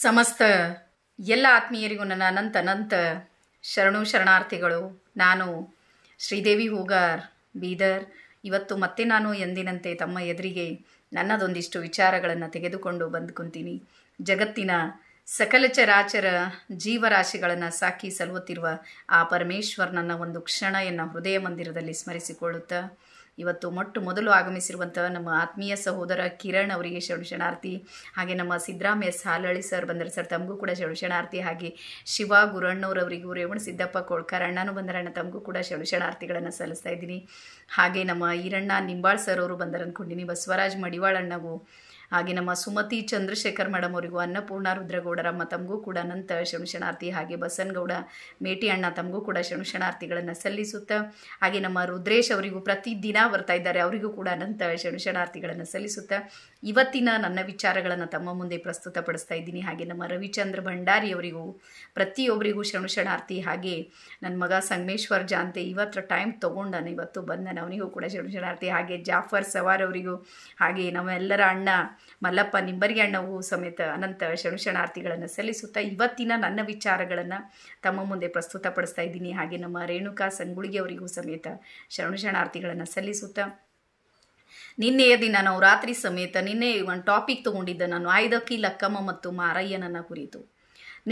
ಸಮಸ್ತ ಎಲ್ಲ ಆತ್ಮೀಯರಿಗೂ ನನ್ನ ಅನಂತ ಅನಂತ ಶರಣು ಶರಣಾರ್ಥಿಗಳು ನಾನು ಶ್ರೀದೇವಿ ಹೂಗಾರ್ ಬೀದರ್ ಇವತ್ತು ಮತ್ತೆ ನಾನು ಎಂದಿನಂತೆ ತಮ್ಮ ಎದುರಿಗೆ ನನ್ನದೊಂದಿಷ್ಟು ವಿಚಾರಗಳನ್ನು ತೆಗೆದುಕೊಂಡು ಬಂದು ಕುಂತೀನಿ ಜಗತ್ತಿನ ಸಕಲ ಚರಾಚರ ಜೀವರಾಶಿಗಳನ್ನು ಸಾಕಿ ಸಲ್ಲುತ್ತಿರುವ ಆ ಪರಮೇಶ್ವರನನ್ನ ಒಂದು ಕ್ಷಣ ಎನ್ನ ಹೃದಯ ಮಂದಿರದಲ್ಲಿ ಸ್ಮರಿಸಿಕೊಳ್ಳುತ್ತಾ ಇವತ್ತು ಮೊಟ್ಟು ಮೊದಲು ಆಗಮಿಸಿರುವಂಥ ನಮ್ಮ ಆತ್ಮೀಯ ಸಹೋದರ ಕಿರಣ್ ಅವರಿಗೆ ಶರಣಾರ್ಥಿ ಹಾಗೆ ನಮ್ಮ ಸಿದ್ದರಾಮಯ್ಯ ಸಾಲಳ್ಳಿ ಸರ್ ಬಂದರೆ ಸರ್ ತಮಗೂ ಕೂಡ ಶರಣಾರ್ಥಿ ಹಾಗೆ ಶಿವ ಗುರಣ್ಣವ್ರವರಿಗೂ ರೇವಣ ಸಿದ್ದಪ್ಪ ಕೋಳ್ಕರ್ ಅಣ್ಣನೂ ಬಂದರಣ್ಣ ತಮಗೂ ಕೂಡ ಶರಣಾರ್ಥಿಗಳನ್ನು ಸಲ್ಲಿಸ್ತಾ ಇದ್ದೀನಿ ಹಾಗೆ ನಮ್ಮ ಈರಣ್ಣ ನಿಂಬಾಳ್ ಸರ್ ಅವರು ಬಂದರು ಅಂದ್ಕೊಂಡಿನಿ ಬಸವರಾಜ್ ಮಡಿವಾಳ್ ಹಾಗೆ ನಮ್ಮ ಸುಮತಿ ಚಂದ್ರಶೇಖರ್ ಮೇಡಮ್ ಅವರಿಗೂ ಅನ್ನಪೂರ್ಣ ರುದ್ರಗೌಡರಮ್ಮ ತಮಗೂ ಕೂಡ ಅನಂತ ಶಂಶಣಾರ್ಥಿ ಹಾಗೆ ಬಸನ್ಗೌಡ ಮೇಟಿ ಅಣ್ಣ ತಮಗೂ ಕೂಡ ಶಂಶಣಾರ್ಥಿಗಳನ್ನು ಸಲ್ಲಿಸುತ್ತಾ ಹಾಗೆ ನಮ್ಮ ರುದ್ರೇಶ್ ಅವರಿಗೂ ಪ್ರತಿದಿನ ಬರ್ತಾ ಇದ್ದಾರೆ ಅವರಿಗೂ ಕೂಡ ಅನಂತ ಶಂಶಣಾರ್ಥಿಗಳನ್ನು ಸಲ್ಲಿಸುತ್ತಾ ಇವತ್ತಿನ ನನ್ನ ವಿಚಾರಗಳನ್ನು ತಮ್ಮ ಮುಂದೆ ಪಡಿಸ್ತಾ ಇದ್ದೀನಿ ಹಾಗೆ ನಮ್ಮ ರವಿಚಂದ್ರ ಭಂಡಾರಿಯವರಿಗೂ ಪ್ರತಿಯೊಬ್ಬರಿಗೂ ಶರಣು ಶರಣಾರ್ಥಿ ಹಾಗೆ ನನ್ನ ಮಗ ಸಂಗಮೇಶ್ವರ್ ಜಾಂತೆ ಇವತ್ತರ ಟೈಮ್ ತೊಗೊಂಡು ಇವತ್ತು ಬಂದ ಅವನಿಗೂ ಕೂಡ ಶರಣು ಶರಣಾರ್ಥಿ ಹಾಗೆ ಜಾಫರ್ ಸವಾರ್ ಅವರಿಗೂ ಹಾಗೆ ನಮ್ಮೆಲ್ಲರ ಅಣ್ಣ ಮಲ್ಲಪ್ಪ ನಿಂಬರಿಗೆ ಅಣ್ಣವು ಸಮೇತ ಅನಂತ ಶರಣು ಶರಣಾರ್ಥಿಗಳನ್ನು ಸಲ್ಲಿಸುತ್ತಾ ಇವತ್ತಿನ ನನ್ನ ವಿಚಾರಗಳನ್ನು ತಮ್ಮ ಮುಂದೆ ಪಡಿಸ್ತಾ ಇದ್ದೀನಿ ಹಾಗೆ ನಮ್ಮ ರೇಣುಕಾ ಸಂಗುಳಿಗೆ ಅವರಿಗೂ ಸಮೇತ ಶರಣು ಶರಣಾರ್ಥಿಗಳನ್ನು ಸಲ್ಲಿಸುತ್ತಾ ನಿನ್ನೆಯ ದಿನ ನಾವು ರಾತ್ರಿ ಸಮೇತ ನಿನ್ನೆ ಒಂದು ಟಾಪಿಕ್ ತೊಗೊಂಡಿದ್ದೆ ನಾನು ಆಯ್ದಕ್ಕಿ ಲಕ್ಕಮ್ಮ ಮತ್ತು ಮಾರಯ್ಯನನ್ನು ಕುರಿತು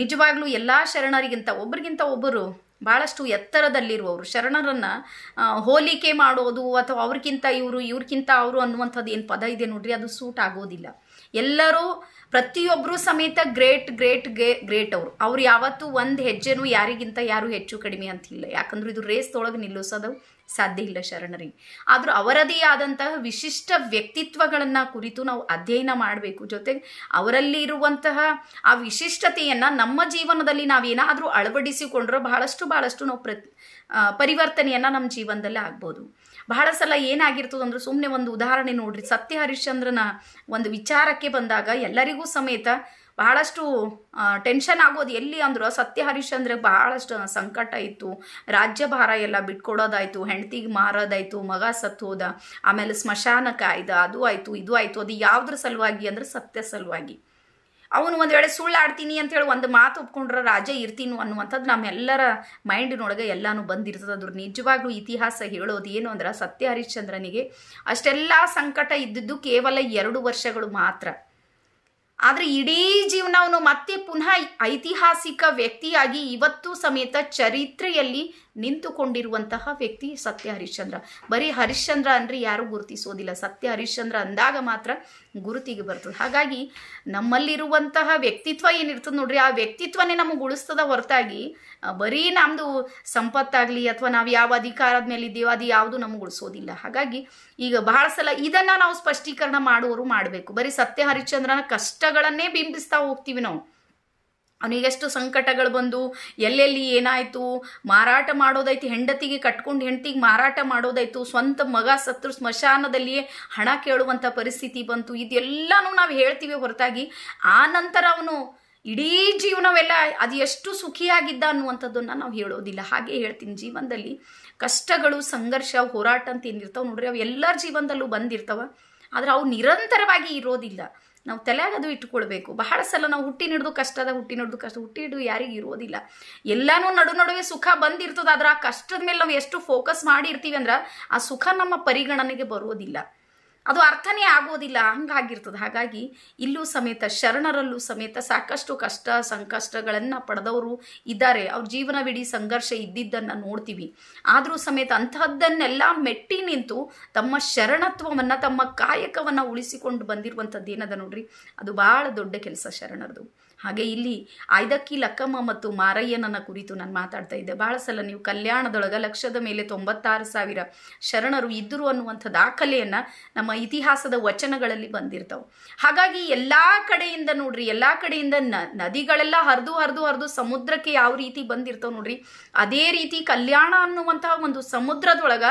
ನಿಜವಾಗ್ಲೂ ಎಲ್ಲ ಶರಣರಿಗಿಂತ ಒಬ್ಬರಿಗಿಂತ ಒಬ್ಬರು ಭಾಳಷ್ಟು ಎತ್ತರದಲ್ಲಿರುವವರು ಶರಣರನ್ನ ಹೋಲಿಕೆ ಮಾಡೋದು ಅಥವಾ ಅವ್ರಿಗಿಂತ ಇವರು ಇವ್ರಿಗಿಂತ ಅವರು ಅನ್ನುವಂಥದ್ದು ಏನು ಪದ ಇದೆ ನೋಡ್ರಿ ಅದು ಸೂಟ್ ಆಗೋದಿಲ್ಲ ಎಲ್ಲರೂ ಪ್ರತಿಯೊಬ್ಬರು ಸಮೇತ ಗ್ರೇಟ್ ಗ್ರೇಟ್ ಗೇ ಗ್ರೇಟ್ ಅವರು ಅವ್ರು ಯಾವತ್ತೂ ಒಂದು ಹೆಜ್ಜೆನೂ ಯಾರಿಗಿಂತ ಯಾರು ಹೆಚ್ಚು ಕಡಿಮೆ ಅಂತಿಲ್ಲ ಯಾಕಂದ್ರೆ ಇದು ರೇಸ್ ರೇಸ್ದೊಳಗೆ ನಿಲ್ಲಿಸೋದು ಸಾಧ್ಯ ಇಲ್ಲ ಶರಣರಿಗೆ ಆದರೂ ಅವರದೇ ಆದಂತಹ ವಿಶಿಷ್ಟ ವ್ಯಕ್ತಿತ್ವಗಳನ್ನು ಕುರಿತು ನಾವು ಅಧ್ಯಯನ ಮಾಡಬೇಕು ಜೊತೆಗೆ ಅವರಲ್ಲಿ ಇರುವಂತಹ ಆ ವಿಶಿಷ್ಟತೆಯನ್ನು ನಮ್ಮ ಜೀವನದಲ್ಲಿ ನಾವೇನಾದರೂ ಅಳವಡಿಸಿಕೊಂಡ್ರೆ ಬಹಳಷ್ಟು ಬಹಳಷ್ಟು ನಾವು ಪ್ರ ಪರಿವರ್ತನೆಯನ್ನು ನಮ್ಮ ಜೀವನದಲ್ಲಿ ಆಗ್ಬೋದು ಬಹಳ ಸಲ ಏನಾಗಿರ್ತದಂದ್ರೆ ಅಂದ್ರೆ ಸುಮ್ಮನೆ ಒಂದು ಉದಾಹರಣೆ ನೋಡ್ರಿ ಸತ್ಯ ಹರಿಶ್ಚಂದ್ರನ ಒಂದು ವಿಚಾರಕ್ಕೆ ಬಂದಾಗ ಎಲ್ಲರಿಗೂ ಸಮೇತ ಬಹಳಷ್ಟು ಟೆನ್ಷನ್ ಆಗೋದು ಎಲ್ಲಿ ಅಂದ್ರೆ ಸತ್ಯ ಹರಿಶ್ಚಂದ್ರ ಬಹಳಷ್ಟು ಸಂಕಟ ಇತ್ತು ರಾಜ್ಯ ಭಾರ ಎಲ್ಲ ಬಿಟ್ಕೊಡೋದಾಯ್ತು ಹೆಂಡತಿಗೆ ಮಾರೋದಾಯ್ತು ಮಗ ಸತ್ತು ಹೋದ ಆಮೇಲೆ ಸ್ಮಶಾನಕ ಆಯ್ದ ಅದು ಆಯ್ತು ಇದು ಆಯ್ತು ಅದು ಯಾವ್ದ್ರ ಸಲುವಾಗಿ ಅಂದ್ರೆ ಸತ್ಯ ಸಲುವಾಗಿ ಅವನು ಒಂದು ವೇಳೆ ಸುಳ್ಳು ಆಡ್ತೀನಿ ಅಂತೇಳಿ ಒಂದು ಮಾತು ಒಪ್ಕೊಂಡ್ರೆ ರಾಜ ಇರ್ತೀನಿ ಅನ್ನುವಂಥದ್ದು ನಮ್ಮೆಲ್ಲರ ಮೈಂಡಿನೊಳಗೆ ಎಲ್ಲಾನು ಬಂದಿರ್ತದೆ ಅದ್ರ ನಿಜವಾಗ್ಲೂ ಇತಿಹಾಸ ಹೇಳೋದು ಏನು ಅಂದ್ರೆ ಸತ್ಯ ಹರಿಶ್ಚಂದ್ರನಿಗೆ ಅಷ್ಟೆಲ್ಲ ಸಂಕಟ ಇದ್ದಿದ್ದು ಕೇವಲ ಎರಡು ವರ್ಷಗಳು ಮಾತ್ರ ಆದರೆ ಇಡೀ ಜೀವನ ಅವನು ಮತ್ತೆ ಪುನಃ ಐತಿಹಾಸಿಕ ವ್ಯಕ್ತಿಯಾಗಿ ಇವತ್ತು ಸಮೇತ ಚರಿತ್ರೆಯಲ್ಲಿ ನಿಂತುಕೊಂಡಿರುವಂತಹ ವ್ಯಕ್ತಿ ಸತ್ಯ ಹರಿಶ್ಚಂದ್ರ ಬರೀ ಹರಿಶ್ಚಂದ್ರ ಅಂದ್ರೆ ಯಾರು ಗುರುತಿಸೋದಿಲ್ಲ ಸತ್ಯ ಹರಿಶ್ಚಂದ್ರ ಅಂದಾಗ ಮಾತ್ರ ಗುರುತಿಗೆ ಬರ್ತದೆ ಹಾಗಾಗಿ ನಮ್ಮಲ್ಲಿರುವಂತಹ ವ್ಯಕ್ತಿತ್ವ ಏನಿರ್ತದೆ ನೋಡ್ರಿ ಆ ವ್ಯಕ್ತಿತ್ವನೇ ನಮಗೆ ಉಳಿಸ್ತದ ಹೊರತಾಗಿ ಬರೀ ನಮ್ದು ಸಂಪತ್ತಾಗ್ಲಿ ಅಥವಾ ನಾವು ಯಾವ ಅಧಿಕಾರದ ಮೇಲೆ ಇದ್ದೀವೋ ಅದು ಯಾವುದು ನಮ್ಗೆ ಉಳಿಸೋದಿಲ್ಲ ಹಾಗಾಗಿ ಈಗ ಬಹಳ ಸಲ ಇದನ್ನ ನಾವು ಸ್ಪಷ್ಟೀಕರಣ ಮಾಡುವವರು ಮಾಡಬೇಕು ಬರೀ ಸತ್ಯ ಹರಿಶ್ಚಂದ್ರನ ಕಷ್ಟಗಳನ್ನೇ ಬಿಂಬಿಸ್ತಾ ಹೋಗ್ತೀವಿ ನಾವು ಅವನಿಗೆಷ್ಟು ಸಂಕಟಗಳು ಬಂದು ಎಲ್ಲೆಲ್ಲಿ ಏನಾಯಿತು ಮಾರಾಟ ಮಾಡೋದಾಯ್ತು ಹೆಂಡತಿಗೆ ಕಟ್ಕೊಂಡು ಹೆಂಡತಿಗೆ ಮಾರಾಟ ಮಾಡೋದಾಯ್ತು ಸ್ವಂತ ಮಗ ಸತ್ರು ಸ್ಮಶಾನದಲ್ಲಿಯೇ ಹಣ ಕೇಳುವಂಥ ಪರಿಸ್ಥಿತಿ ಬಂತು ಇದೆಲ್ಲನೂ ನಾವು ಹೇಳ್ತೀವಿ ಹೊರತಾಗಿ ಆ ನಂತರ ಅವನು ಇಡೀ ಜೀವನವೆಲ್ಲ ಅದು ಎಷ್ಟು ಸುಖಿಯಾಗಿದ್ದ ಅನ್ನುವಂಥದ್ದನ್ನು ನಾವು ಹೇಳೋದಿಲ್ಲ ಹಾಗೆ ಹೇಳ್ತೀನಿ ಜೀವನದಲ್ಲಿ ಕಷ್ಟಗಳು ಸಂಘರ್ಷ ಹೋರಾಟ ಅಂತ ಏನಿರ್ತಾವೆ ನೋಡ್ರಿ ಅವು ಎಲ್ಲರ ಜೀವನದಲ್ಲೂ ಬಂದಿರ್ತಾವೆ ಆದರೆ ಅವು ನಿರಂತರವಾಗಿ ಇರೋದಿಲ್ಲ ನಾವು ತಲೆಯಾಗ ಅದು ಇಟ್ಕೊಳ್ಬೇಕು ಬಹಳ ಸಲ ನಾವು ಹುಟ್ಟಿ ನಿಡ್ದು ಕಷ್ಟ ಅದ ಹುಟ್ಟಿ ನಿಡ್ದು ಕಷ್ಟ ಹುಟ್ಟಿ ಹಿಡಿದು ಯಾರಿಗೂ ಇರೋದಿಲ್ಲ ಎಲ್ಲನೂ ನಡು ನಡುವೆ ಸುಖ ಬಂದಿರ್ತದ ಆದ್ರೆ ಆ ಕಷ್ಟದ ಮೇಲೆ ನಾವು ಎಷ್ಟು ಫೋಕಸ್ ಮಾಡಿರ್ತೀವಿ ಅಂದ್ರೆ ಆ ಸುಖ ನಮ್ಮ ಪರಿಗಣನೆಗೆ ಬರುವುದಿಲ್ಲ ಅದು ಅರ್ಥನೇ ಆಗೋದಿಲ್ಲ ಹಂಗಾಗಿರ್ತದೆ ಹಾಗಾಗಿ ಇಲ್ಲೂ ಸಮೇತ ಶರಣರಲ್ಲೂ ಸಮೇತ ಸಾಕಷ್ಟು ಕಷ್ಟ ಸಂಕಷ್ಟಗಳನ್ನು ಪಡೆದವರು ಇದ್ದಾರೆ ಅವ್ರ ಜೀವನವಿಡೀ ಸಂಘರ್ಷ ಇದ್ದಿದ್ದನ್ನು ನೋಡ್ತೀವಿ ಆದರೂ ಸಮೇತ ಅಂತಹದ್ದನ್ನೆಲ್ಲ ಮೆಟ್ಟಿ ನಿಂತು ತಮ್ಮ ಶರಣತ್ವವನ್ನು ತಮ್ಮ ಕಾಯಕವನ್ನು ಉಳಿಸಿಕೊಂಡು ಬಂದಿರುವಂಥದ್ದು ಏನದ ನೋಡ್ರಿ ಅದು ಭಾಳ ದೊಡ್ಡ ಕೆಲಸ ಶರಣರದು ಹಾಗೆ ಇಲ್ಲಿ ಆಯ್ದಕ್ಕಿ ಲಕ್ಕಮ್ಮ ಮತ್ತು ಮಾರಯ್ಯನನ್ನ ಕುರಿತು ನಾನು ಮಾತಾಡ್ತಾ ಇದ್ದೆ ಬಹಳ ಸಲ ನೀವು ಕಲ್ಯಾಣದೊಳಗೆ ಲಕ್ಷದ ಮೇಲೆ ತೊಂಬತ್ತಾರು ಸಾವಿರ ಶರಣರು ಇದ್ದರು ಅನ್ನುವಂಥ ದಾಖಲೆಯನ್ನ ನಮ್ಮ ಇತಿಹಾಸದ ವಚನಗಳಲ್ಲಿ ಬಂದಿರ್ತಾವೆ ಹಾಗಾಗಿ ಎಲ್ಲ ಕಡೆಯಿಂದ ನೋಡ್ರಿ ಎಲ್ಲ ಕಡೆಯಿಂದ ನದಿಗಳೆಲ್ಲ ಹರಿದು ಹರಿದು ಹರಿದು ಸಮುದ್ರಕ್ಕೆ ಯಾವ ರೀತಿ ಬಂದಿರ್ತಾವೆ ನೋಡ್ರಿ ಅದೇ ರೀತಿ ಕಲ್ಯಾಣ ಅನ್ನುವಂತಹ ಒಂದು ಸಮುದ್ರದೊಳಗ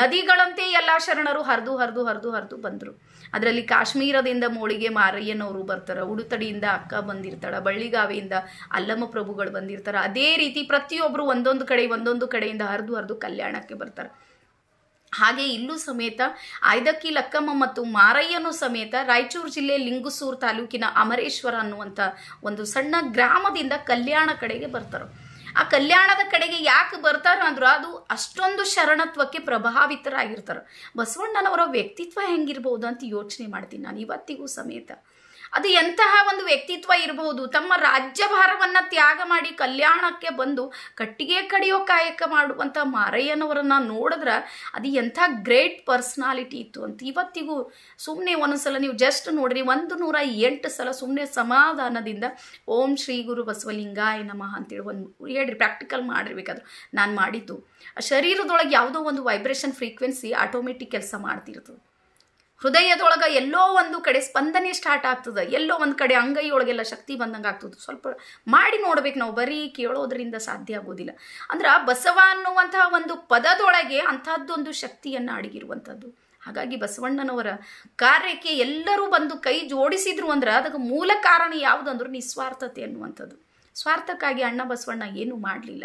ನದಿಗಳಂತೆ ಎಲ್ಲಾ ಶರಣರು ಹರಿದು ಹರಿದು ಹರಿದು ಹರಿದು ಬಂದರು ಅದರಲ್ಲಿ ಕಾಶ್ಮೀರದಿಂದ ಮೋಳಿಗೆ ಮಾರಯ್ಯನವರು ಬರ್ತಾರೆ ಉಡುತಡಿಯಿಂದ ಅಕ್ಕ ಬಂದಿರ್ತಾಳೆ ಬಳ್ಳಿಗಾವೆಯಿಂದ ಅಲ್ಲಮ್ಮ ಪ್ರಭುಗಳು ಬಂದಿರ್ತಾರೆ ಅದೇ ರೀತಿ ಪ್ರತಿಯೊಬ್ಬರು ಒಂದೊಂದು ಕಡೆ ಒಂದೊಂದು ಕಡೆಯಿಂದ ಹರಿದು ಹರಿದು ಕಲ್ಯಾಣಕ್ಕೆ ಬರ್ತಾರೆ ಹಾಗೆ ಇಲ್ಲೂ ಸಮೇತ ಆಯ್ದಕ್ಕಿ ಲಕ್ಕಮ್ಮ ಮತ್ತು ಮಾರಯ್ಯನೂ ಸಮೇತ ರಾಯಚೂರು ಜಿಲ್ಲೆ ಲಿಂಗುಸೂರು ತಾಲೂಕಿನ ಅಮರೇಶ್ವರ ಅನ್ನುವಂಥ ಒಂದು ಸಣ್ಣ ಗ್ರಾಮದಿಂದ ಕಲ್ಯಾಣ ಕಡೆಗೆ ಬರ್ತಾರೆ ಆ ಕಲ್ಯಾಣದ ಕಡೆಗೆ ಯಾಕೆ ಬರ್ತಾರೋ ಅಂದ್ರೆ ಅದು ಅಷ್ಟೊಂದು ಶರಣತ್ವಕ್ಕೆ ಪ್ರಭಾವಿತರಾಗಿರ್ತಾರೆ ಬಸವಣ್ಣನವರ ವ್ಯಕ್ತಿತ್ವ ಹೆಂಗಿರ್ಬೋದು ಅಂತ ಯೋಚನೆ ಮಾಡ್ತೀನಿ ನಾನು ಇವತ್ತಿಗೂ ಸಮೇತ ಅದು ಎಂತಹ ಒಂದು ವ್ಯಕ್ತಿತ್ವ ಇರಬಹುದು ತಮ್ಮ ರಾಜ್ಯ ತ್ಯಾಗ ಮಾಡಿ ಕಲ್ಯಾಣಕ್ಕೆ ಬಂದು ಕಟ್ಟಿಗೆ ಕಡಿಯೋ ಕಾಯಕ ಮಾಡುವಂಥ ಮಾರಯ್ಯನವರನ್ನ ನೋಡಿದ್ರೆ ಅದು ಎಂಥ ಗ್ರೇಟ್ ಪರ್ಸ್ನಾಲಿಟಿ ಇತ್ತು ಅಂತ ಇವತ್ತಿಗೂ ಸುಮ್ಮನೆ ಒಂದೊಂದ್ಸಲ ನೀವು ಜಸ್ಟ್ ನೋಡ್ರಿ ಒಂದು ನೂರ ಎಂಟು ಸಲ ಸುಮ್ಮನೆ ಸಮಾಧಾನದಿಂದ ಓಂ ಶ್ರೀ ಗುರು ಬಸವಲಿಂಗಾಯ ನಮಃ ಅಂತೇಳಿ ಒಂದು ಹೇಳ್ರಿ ಪ್ರಾಕ್ಟಿಕಲ್ ಮಾಡಿರ್ಬೇಕಾದ್ರು ನಾನು ಮಾಡಿದ್ದು ಶರೀರದೊಳಗೆ ಯಾವುದೋ ಒಂದು ವೈಬ್ರೇಷನ್ ಫ್ರೀಕ್ವೆನ್ಸಿ ಆಟೋಮೆಟಿಕ್ ಕೆಲಸ ಮಾಡ್ತಿರ್ತದೆ ಹೃದಯದೊಳಗೆ ಎಲ್ಲೋ ಒಂದು ಕಡೆ ಸ್ಪಂದನೆ ಸ್ಟಾರ್ಟ್ ಆಗ್ತದೆ ಎಲ್ಲೋ ಒಂದು ಕಡೆ ಅಂಗೈಯೊಳಗೆಲ್ಲ ಶಕ್ತಿ ಬಂದಂಗೆ ಆಗ್ತದೆ ಸ್ವಲ್ಪ ಮಾಡಿ ನೋಡ್ಬೇಕು ನಾವು ಬರೀ ಕೇಳೋದ್ರಿಂದ ಸಾಧ್ಯ ಆಗೋದಿಲ್ಲ ಅಂದ್ರೆ ಬಸವ ಅನ್ನುವಂತಹ ಒಂದು ಪದದೊಳಗೆ ಅಂತಹದ್ದೊಂದು ಶಕ್ತಿಯನ್ನು ಅಡಗಿರುವಂಥದ್ದು ಹಾಗಾಗಿ ಬಸವಣ್ಣನವರ ಕಾರ್ಯಕ್ಕೆ ಎಲ್ಲರೂ ಬಂದು ಕೈ ಜೋಡಿಸಿದ್ರು ಅಂದ್ರೆ ಅದಕ್ಕೆ ಮೂಲ ಕಾರಣ ಯಾವುದಂದ್ರೂ ನಿಸ್ವಾರ್ಥತೆ ಅನ್ನುವಂಥದ್ದು ಸ್ವಾರ್ಥಕ್ಕಾಗಿ ಅಣ್ಣ ಬಸವಣ್ಣ ಏನೂ ಮಾಡಲಿಲ್ಲ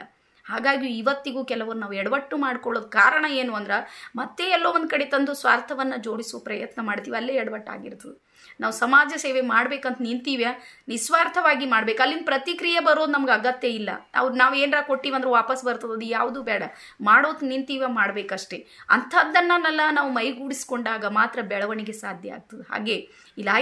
ಹಾಗಾಗಿ ಇವತ್ತಿಗೂ ಕೆಲವರು ನಾವು ಎಡವಟ್ಟು ಮಾಡ್ಕೊಳ್ಳೋದು ಕಾರಣ ಏನು ಅಂದ್ರೆ ಮತ್ತೆ ಎಲ್ಲೋ ಒಂದು ಕಡೆ ತಂದು ಸ್ವಾರ್ಥವನ್ನು ಜೋಡಿಸುವ ಪ್ರಯತ್ನ ಮಾಡ್ತೀವಿ ಅಲ್ಲೇ ಎಡವಟ್ಟಾಗಿರ್ತದೆ ನಾವು ಸಮಾಜ ಸೇವೆ ಮಾಡ್ಬೇಕಂತ ನಿಂತೀವ್ಯ ನಿಸ್ವಾರ್ಥವಾಗಿ ಮಾಡ್ಬೇಕು ಅಲ್ಲಿನ ಪ್ರತಿಕ್ರಿಯೆ ಬರೋದು ನಮ್ಗೆ ಅಗತ್ಯ ಇಲ್ಲ ಅವ್ರು ನಾವು ಏನರ ಕೊಟ್ಟಿವಂದ್ರೆ ವಾಪಸ್ ಬರ್ತದದು ಯಾವುದು ಬೇಡ ಮಾಡೋದು ನಿಂತೀವ ಮಾಡ್ಬೇಕಷ್ಟೇ ಅಂಥದ್ದನ್ನೆಲ್ಲ ನಾವು ಮೈಗೂಡಿಸ್ಕೊಂಡಾಗ ಮಾತ್ರ ಬೆಳವಣಿಗೆ ಸಾಧ್ಯ ಆಗ್ತದೆ ಹಾಗೆ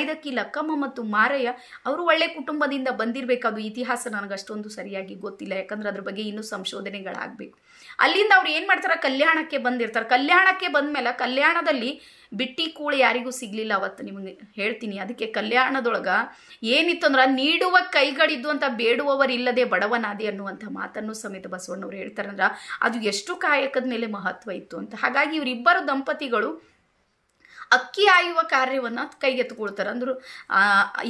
ಇದಕ್ಕೆ ಲಕ್ಕಮ್ಮ ಮತ್ತು ಮಾರಯ್ಯ ಅವರು ಒಳ್ಳೆ ಕುಟುಂಬದಿಂದ ಬಂದಿರಬೇಕು ಅದು ಇತಿಹಾಸ ಅಷ್ಟೊಂದು ಸರಿಯಾಗಿ ಗೊತ್ತಿಲ್ಲ ಯಾಕಂದ್ರೆ ಅದ್ರ ಬಗ್ಗೆ ಇನ್ನೂ ಸಂಶೋಧನೆಗಳಾಗ್ಬೇಕು ಅಲ್ಲಿಂದ ಅವ್ರು ಏನು ಮಾಡ್ತಾರೆ ಕಲ್ಯಾಣಕ್ಕೆ ಬಂದಿರ್ತಾರೆ ಕಲ್ಯಾಣಕ್ಕೆ ಮೇಲೆ ಕಲ್ಯಾಣದಲ್ಲಿ ಬಿಟ್ಟಿ ಕೂಳು ಯಾರಿಗೂ ಸಿಗಲಿಲ್ಲ ಅವತ್ತು ನಿಮಗೆ ಹೇಳ್ತೀನಿ ಅದಕ್ಕೆ ಕಲ್ಯಾಣದೊಳಗೆ ಏನಿತ್ತು ಅಂದ್ರೆ ನೀಡುವ ಕೈಗಳಿದ್ದು ಅಂತ ಬೇಡುವವರಿಲ್ಲದೆ ಬಡವನಾದಿ ಅನ್ನುವಂಥ ಮಾತನ್ನು ಸಮೇತ ಬಸವಣ್ಣವ್ರು ಅಂದ್ರೆ ಅದು ಎಷ್ಟು ಕಾಯಕದ ಮೇಲೆ ಮಹತ್ವ ಇತ್ತು ಅಂತ ಹಾಗಾಗಿ ಇವರಿಬ್ಬರು ದಂಪತಿಗಳು ಅಕ್ಕಿ ಆಯುವ ಕಾರ್ಯವನ್ನು ಕೈಗೆತ್ತಿಕೊಳ್ತಾರೆ ಅಂದ್ರೆ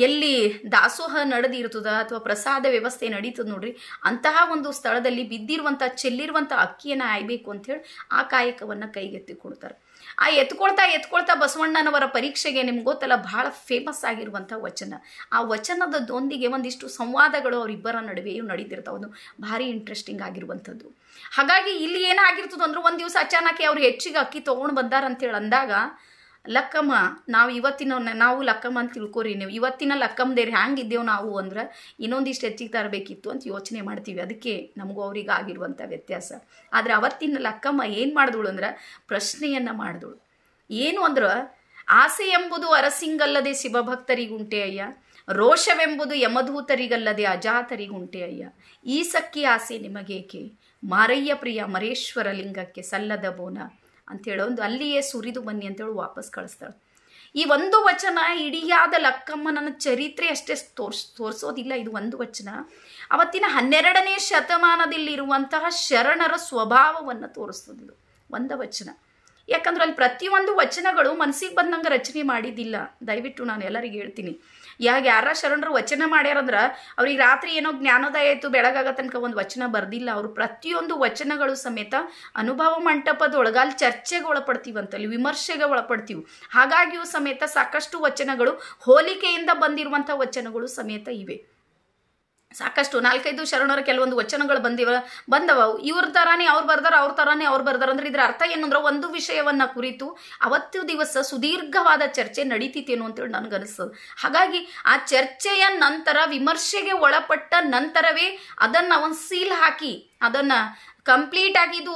ಎಲ್ಲಿ ದಾಸೋಹ ನಡೆದಿರ್ತದ ಅಥವಾ ಪ್ರಸಾದ ವ್ಯವಸ್ಥೆ ನಡೀತದ ನೋಡ್ರಿ ಅಂತಹ ಒಂದು ಸ್ಥಳದಲ್ಲಿ ಬಿದ್ದಿರುವಂಥ ಚೆಲ್ಲಿರುವಂಥ ಅಕ್ಕಿಯನ್ನು ಆಯ್ಬೇಕು ಹೇಳಿ ಆ ಕಾಯಕವನ್ನು ಕೈಗೆತ್ತಿಕೊಳ್ತಾರೆ ಆ ಎತ್ಕೊಳ್ತಾ ಎತ್ಕೊಳ್ತಾ ಬಸವಣ್ಣನವರ ಪರೀಕ್ಷೆಗೆ ನಿಮ್ಗೆ ಗೊತ್ತಲ್ಲ ಬಹಳ ಫೇಮಸ್ ಆಗಿರುವಂಥ ವಚನ ಆ ವಚನದೊಂದಿಗೆ ಒಂದಿಷ್ಟು ಸಂವಾದಗಳು ಅವರಿಬ್ಬರ ನಡುವೆಯೂ ನಡೀತಿರ್ತಾವೆ ಅದು ಭಾರಿ ಇಂಟ್ರೆಸ್ಟಿಂಗ್ ಆಗಿರುವಂಥದ್ದು ಹಾಗಾಗಿ ಇಲ್ಲಿ ಏನಾಗಿರ್ತದೆ ಅಂದ್ರೆ ಒಂದು ದಿವಸ ಅಚಾನಕ್ಕೆ ಅವ್ರು ಹೆಚ್ಚಿಗೆ ಅಕ್ಕಿ ತೊಗೊಂಡು ಬಂದಾರಂತೇಳಿ ಅಂದಾಗ ಲಕ್ಕಮ್ಮ ನಾವು ಇವತ್ತಿನ ನಾವು ಲಕ್ಕಮ್ಮ ಅಂತ ತಿಳ್ಕೊರಿ ನೀವು ಇವತ್ತಿನ ಲಕ್ಕಮ್ಮ ಹ್ಯಾಂಗಿದ್ದೇವೆ ನಾವು ಅಂದ್ರೆ ಇನ್ನೊಂದಿಷ್ಟು ಹೆಚ್ಚಿಗೆ ತರಬೇಕಿತ್ತು ಅಂತ ಯೋಚನೆ ಮಾಡ್ತೀವಿ ಅದಕ್ಕೆ ನಮಗೂ ಅವ್ರಿಗೆ ಆಗಿರುವಂಥ ವ್ಯತ್ಯಾಸ ಆದರೆ ಅವತ್ತಿನ ಲಕ್ಕಮ್ಮ ಏನು ಮಾಡಿದಳು ಅಂದ್ರೆ ಪ್ರಶ್ನೆಯನ್ನು ಮಾಡಿದಳು ಏನು ಅಂದ್ರೆ ಆಸೆ ಎಂಬುದು ಅರಸಿಂಗಲ್ಲದೆ ಶಿವಭಕ್ತರಿಗುಂಟೆ ಅಯ್ಯ ರೋಷವೆಂಬುದು ಯಮಧೂತರಿಗಲ್ಲದೆ ಅಜಾತರಿಗುಂಟೆ ಅಯ್ಯ ಈ ಸಕ್ಕಿ ಆಸೆ ನಿಮಗೇಕೆ ಮಾರಯ್ಯ ಪ್ರಿಯ ಮರೇಶ್ವರ ಲಿಂಗಕ್ಕೆ ಸಲ್ಲದ ಬೋನ ಹೇಳೋ ಒಂದು ಅಲ್ಲಿಯೇ ಸುರಿದು ಬನ್ನಿ ಅಂತೇಳಿ ವಾಪಸ್ ಕಳಿಸ್ತಾಳೆ ಈ ಒಂದು ವಚನ ಇಡಿಯಾದ ಲಕ್ಕಮ್ಮನ ಚರಿತ್ರೆ ಅಷ್ಟೇ ತೋರ್ಸ್ ತೋರಿಸೋದಿಲ್ಲ ಇದು ಒಂದು ವಚನ ಅವತ್ತಿನ ಹನ್ನೆರಡನೇ ಶತಮಾನದಲ್ಲಿರುವಂತಹ ಶರಣರ ಸ್ವಭಾವವನ್ನು ತೋರಿಸ್ತದಿದು ಒಂದು ವಚನ ಯಾಕಂದ್ರೆ ಅಲ್ಲಿ ಪ್ರತಿಯೊಂದು ವಚನಗಳು ಮನಸ್ಸಿಗೆ ಬಂದಂಗೆ ರಚನೆ ಮಾಡಿದ್ದಿಲ್ಲ ದಯವಿಟ್ಟು ನಾನು ಎಲ್ಲರಿಗೆ ಹೇಳ್ತೀನಿ ಯಾಕೆ ಯಾರ ಶರಣರು ವಚನ ಮಾಡ್ಯಾರಂದ್ರೆ ಅವ್ರಿಗೆ ರಾತ್ರಿ ಏನೋ ಜ್ಞಾನೋದಯ ಆಯಿತು ಬೆಳಗಾಗ ತನಕ ಒಂದು ವಚನ ಬರ್ದಿಲ್ಲ ಅವರು ಪ್ರತಿಯೊಂದು ವಚನಗಳು ಸಮೇತ ಅನುಭವ ಮಂಟಪದ ಒಳಗಾಲ್ ಚರ್ಚೆಗೆ ಒಳಪಡ್ತೀವಂತ ಅಲ್ಲಿ ವಿಮರ್ಶೆಗೆ ಒಳಪಡ್ತೀವಿ ಹಾಗಾಗಿಯೂ ಸಮೇತ ಸಾಕಷ್ಟು ವಚನಗಳು ಹೋಲಿಕೆಯಿಂದ ಬಂದಿರುವಂಥ ವಚನಗಳು ಸಮೇತ ಇವೆ ಸಾಕಷ್ಟು ನಾಲ್ಕೈದು ಶರಣರ ಕೆಲವೊಂದು ವಚನಗಳು ಬಂದಿವ ಬಂದವ ಇವ್ರ ತರಾನೇ ಅವ್ರು ಬರ್ದಾರ ಅವ್ರ ತರಾನೇ ಅವ್ರು ಬರ್ದಾರ ಅಂದ್ರೆ ಇದರ ಅರ್ಥ ಏನಂದ್ರೆ ಒಂದು ವಿಷಯವನ್ನ ಕುರಿತು ಅವತ್ತು ದಿವಸ ಸುದೀರ್ಘವಾದ ಚರ್ಚೆ ನಡೀತಿತ್ತೇನು ಅಂತೇಳಿ ನನಗನಿಸ್ತದೆ ಹಾಗಾಗಿ ಆ ಚರ್ಚೆಯ ನಂತರ ವಿಮರ್ಶೆಗೆ ಒಳಪಟ್ಟ ನಂತರವೇ ಅದನ್ನ ಒಂದು ಸೀಲ್ ಹಾಕಿ ಅದನ್ನ ಕಂಪ್ಲೀಟ್ ಆಗಿದ್ದು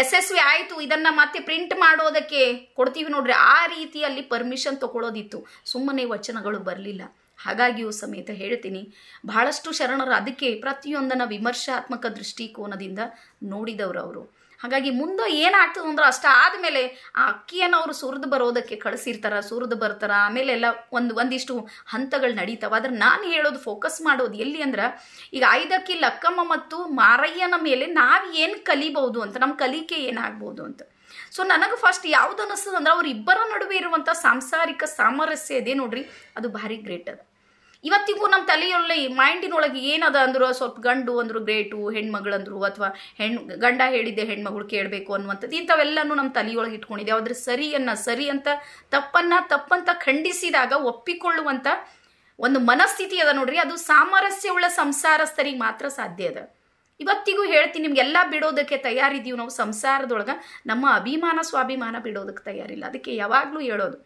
ಯಶಸ್ವಿ ಆಯಿತು ಇದನ್ನ ಮತ್ತೆ ಪ್ರಿಂಟ್ ಮಾಡೋದಕ್ಕೆ ಕೊಡ್ತೀವಿ ನೋಡ್ರಿ ಆ ರೀತಿಯಲ್ಲಿ ಪರ್ಮಿಷನ್ ತಗೊಳ್ಳೋದಿತ್ತು ಸುಮ್ಮನೆ ವಚನಗಳು ಬರಲಿಲ್ಲ ಹಾಗಾಗಿಯೂ ಸಮೇತ ಹೇಳ್ತೀನಿ ಬಹಳಷ್ಟು ಶರಣರು ಅದಕ್ಕೆ ಪ್ರತಿಯೊಂದನ್ನು ವಿಮರ್ಶಾತ್ಮಕ ದೃಷ್ಟಿಕೋನದಿಂದ ನೋಡಿದವರು ಅವರು ಹಾಗಾಗಿ ಮುಂದೆ ಏನಾಗ್ತದೆ ಅಂದ್ರೆ ಅಷ್ಟ ಆದಮೇಲೆ ಆ ಅಕ್ಕಿಯನ್ನು ಅವರು ಸುರಿದು ಬರೋದಕ್ಕೆ ಕಳಿಸಿರ್ತಾರೆ ಸುರಿದು ಬರ್ತಾರೆ ಆಮೇಲೆ ಎಲ್ಲ ಒಂದು ಒಂದಿಷ್ಟು ಹಂತಗಳು ನಡೀತಾವೆ ಆದ್ರೆ ನಾನು ಹೇಳೋದು ಫೋಕಸ್ ಮಾಡೋದು ಎಲ್ಲಿ ಅಂದ್ರೆ ಈಗ ಐದಕ್ಕಿ ಲಕ್ಕಮ್ಮ ಮತ್ತು ಮಾರಯ್ಯನ ಮೇಲೆ ನಾವು ಏನು ಕಲಿಬಹುದು ಅಂತ ನಮ್ಮ ಕಲಿಕೆ ಏನಾಗ್ಬೋದು ಅಂತ ಸೊ ನನಗೆ ಫಸ್ಟ್ ಯಾವ್ದು ಅನ್ನಿಸ್ತದೆ ಅಂದ್ರೆ ಅವರಿಬ್ಬರ ನಡುವೆ ಇರುವಂಥ ಸಾಂಸಾರಿಕ ಸಾಮರಸ್ಯ ಇದೆ ನೋಡ್ರಿ ಅದು ಭಾರಿ ಗ್ರೇಟ್ ಅದ ಇವತ್ತಿಗೂ ನಮ್ಮ ತಲೆಯೊಳ್ಳೆ ಮೈಂಡಿನೊಳಗೆ ಏನದ ಅಂದ್ರೆ ಸ್ವಲ್ಪ ಗಂಡು ಅಂದ್ರು ಗ್ರೇಟು ಹೆಣ್ಮಗಳಂದ್ರು ಅಥವಾ ಹೆಣ್ಣು ಗಂಡ ಹೇಳಿದ್ದೆ ಹೆಣ್ಮಗಳು ಕೇಳಬೇಕು ಅನ್ನುವಂಥದ್ದು ಇಂಥವೆಲ್ಲನೂ ನಮ್ಮ ತಲೆಯೊಳಗೆ ಇಟ್ಕೊಂಡಿದೆ ಅದ್ರ ಸರಿಯನ್ನ ಸರಿ ಅಂತ ತಪ್ಪನ್ನ ತಪ್ಪಂತ ಖಂಡಿಸಿದಾಗ ಒಪ್ಪಿಕೊಳ್ಳುವಂಥ ಒಂದು ಮನಸ್ಥಿತಿ ಅದ ನೋಡ್ರಿ ಅದು ಉಳ್ಳ ಸಂಸಾರಸ್ಥರಿಗೆ ಮಾತ್ರ ಸಾಧ್ಯ ಅದ ಇವತ್ತಿಗೂ ಹೇಳ್ತೀನಿ ನಿಮ್ಗೆಲ್ಲ ಬಿಡೋದಕ್ಕೆ ತಯಾರಿದ್ದೀವಿ ನಾವು ಸಂಸಾರದೊಳಗೆ ನಮ್ಮ ಅಭಿಮಾನ ಸ್ವಾಭಿಮಾನ ಬಿಡೋದಕ್ಕೆ ತಯಾರಿಲ್ಲ ಅದಕ್ಕೆ ಯಾವಾಗಲೂ ಹೇಳೋದು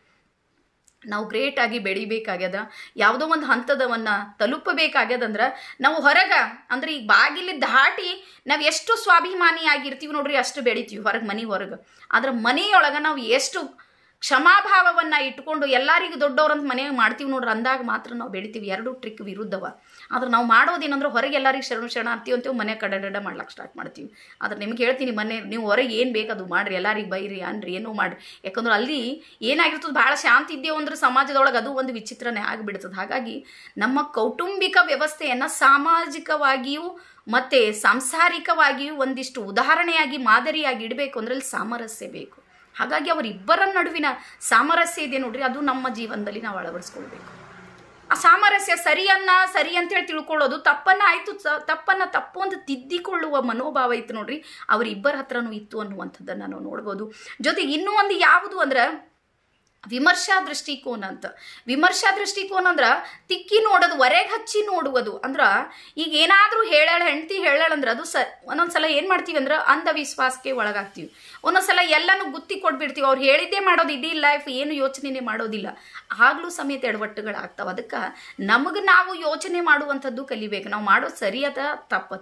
ನಾವು ಗ್ರೇಟ್ ಆಗಿ ಬೆಳಿಬೇಕಾಗ್ಯದ ಯಾವುದೋ ಒಂದು ಹಂತದವನ್ನು ತಲುಪಬೇಕಾಗ್ಯದಂದ್ರೆ ನಾವು ಹೊರಗೆ ಅಂದ್ರೆ ಈಗ ಬಾಗಿಲು ದಾಟಿ ನಾವು ಎಷ್ಟು ಸ್ವಾಭಿಮಾನಿ ಆಗಿರ್ತೀವಿ ನೋಡ್ರಿ ಅಷ್ಟು ಬೆಳಿತೀವಿ ಹೊರಗೆ ಮನೆ ಹೊರಗೆ ಆದ್ರೆ ಮನೆಯೊಳಗೆ ನಾವು ಎಷ್ಟು ಕ್ಷಮಾಭಾವವನ್ನ ಇಟ್ಕೊಂಡು ಎಲ್ಲರಿಗೂ ದೊಡ್ಡವ್ರಂತ ಮನೆಯಾಗ ಮಾಡ್ತೀವಿ ನೋಡ್ರಿ ಅಂದಾಗ ಮಾತ್ರ ನಾವು ಬೆಳಿತೀವಿ ಎರಡು ಟ್ರಿಕ್ ವಿರುದ್ಧವ ಆದ್ರೆ ನಾವು ಮಾಡೋದೇನಂದ್ರೆ ಹೊರಗೆ ಎಲ್ಲರಿಗೆ ಶರಣ ಶರಣ ಅಂತೀವಿ ಅಂತೀವಿ ಮನೆ ಕಡಡ ಮಾಡ್ಲಿಕ್ಕೆ ಸ್ಟಾರ್ಟ್ ಮಾಡ್ತೀವಿ ಆದ್ರೆ ನಿಮ್ಗೆ ಹೇಳ್ತೀನಿ ಮನೆ ನೀವು ಹೊರಗೆ ಏನು ಅದು ಮಾಡಿರಿ ಎಲ್ಲರಿಗೆ ಬೈರಿ ಅನ್ರಿ ಏನೂ ಮಾಡಿರಿ ಯಾಕಂದ್ರೆ ಅಲ್ಲಿ ಏನಾಗಿರ್ತದೆ ಭಾಳ ಶಾಂತಿ ಇದ್ದೇವು ಅಂದ್ರೆ ಸಮಾಜದೊಳಗೆ ಅದು ಒಂದು ವಿಚಿತ್ರನೇ ಆಗಿಬಿಡ್ತದೆ ಹಾಗಾಗಿ ನಮ್ಮ ಕೌಟುಂಬಿಕ ವ್ಯವಸ್ಥೆಯನ್ನು ಸಾಮಾಜಿಕವಾಗಿಯೂ ಮತ್ತು ಸಾಂಸಾರಿಕವಾಗಿಯೂ ಒಂದಿಷ್ಟು ಉದಾಹರಣೆಯಾಗಿ ಮಾದರಿಯಾಗಿ ಇಡಬೇಕು ಅಂದ್ರೆ ಅಲ್ಲಿ ಸಾಮರಸ್ಯ ಬೇಕು ಹಾಗಾಗಿ ಅವರಿಬ್ಬರ ನಡುವಿನ ಸಾಮರಸ್ಯ ಇದೆ ನೋಡ್ರಿ ಅದು ನಮ್ಮ ಜೀವನದಲ್ಲಿ ನಾವು ಅಳವಡಿಸ್ಕೊಳ್ಬೇಕು ಆ ಸಾಮರಸ್ಯ ಸರಿಯನ್ನ ಸರಿ ಅಂತೇಳಿ ತಿಳ್ಕೊಳ್ಳೋದು ತಪ್ಪನ್ನ ಆಯ್ತು ತಪ್ಪನ್ನ ತಪ್ಪು ಅಂತ ತಿದ್ದಿಕೊಳ್ಳುವ ಮನೋಭಾವ ಇತ್ತು ನೋಡ್ರಿ ಅವರಿಬ್ಬರ ಹತ್ರನೂ ಇತ್ತು ಅನ್ನುವಂಥದ್ದನ್ನ ನಾವು ನೋಡ್ಬೋದು ಜೊತೆಗೆ ಇನ್ನೂ ಒಂದು ಯಾವುದು ಅಂದ್ರೆ ವಿಮರ್ಶಾ ದೃಷ್ಟಿಕೋನ ಅಂತ ವಿಮರ್ಶಾ ದೃಷ್ಟಿಕೋನ ಅಂದ್ರ ತಿಕ್ಕಿ ನೋಡೋದು ಒರೆಗೆ ಹಚ್ಚಿ ನೋಡುವುದು ಅಂದ್ರ ಈಗ ಏನಾದರೂ ಹೇಳಾಳ ಹೆಂಡತಿ ಹೇಳಾಳಂದ್ರೆ ಅದು ಸ ಒಂದೊಂದ್ಸಲ ಏನು ಮಾಡ್ತೀವಿ ಅಂದ್ರೆ ಅಂಧವಿಶ್ವಾಸಕ್ಕೆ ಒಳಗಾಗ್ತೀವಿ ಒಂದೊಂದ್ಸಲ ಎಲ್ಲಾನು ಗುತ್ತಿ ಕೊಡ್ಬಿಡ್ತೀವಿ ಅವ್ರು ಹೇಳಿದ್ದೇ ಮಾಡೋದು ಇಡೀ ಲೈಫ್ ಏನು ಯೋಚನೆನೇ ಮಾಡೋದಿಲ್ಲ ಆಗ್ಲೂ ಸಮೇತ ಎಡವಟ್ಟುಗಳಾಗ್ತಾವೆ ಅದಕ್ಕೆ ನಮಗೆ ನಾವು ಯೋಚನೆ ಮಾಡುವಂಥದ್ದು ಕಲಿಬೇಕು ನಾವು ಮಾಡೋದು ಸರಿ ಅದ ತಪ್ಪು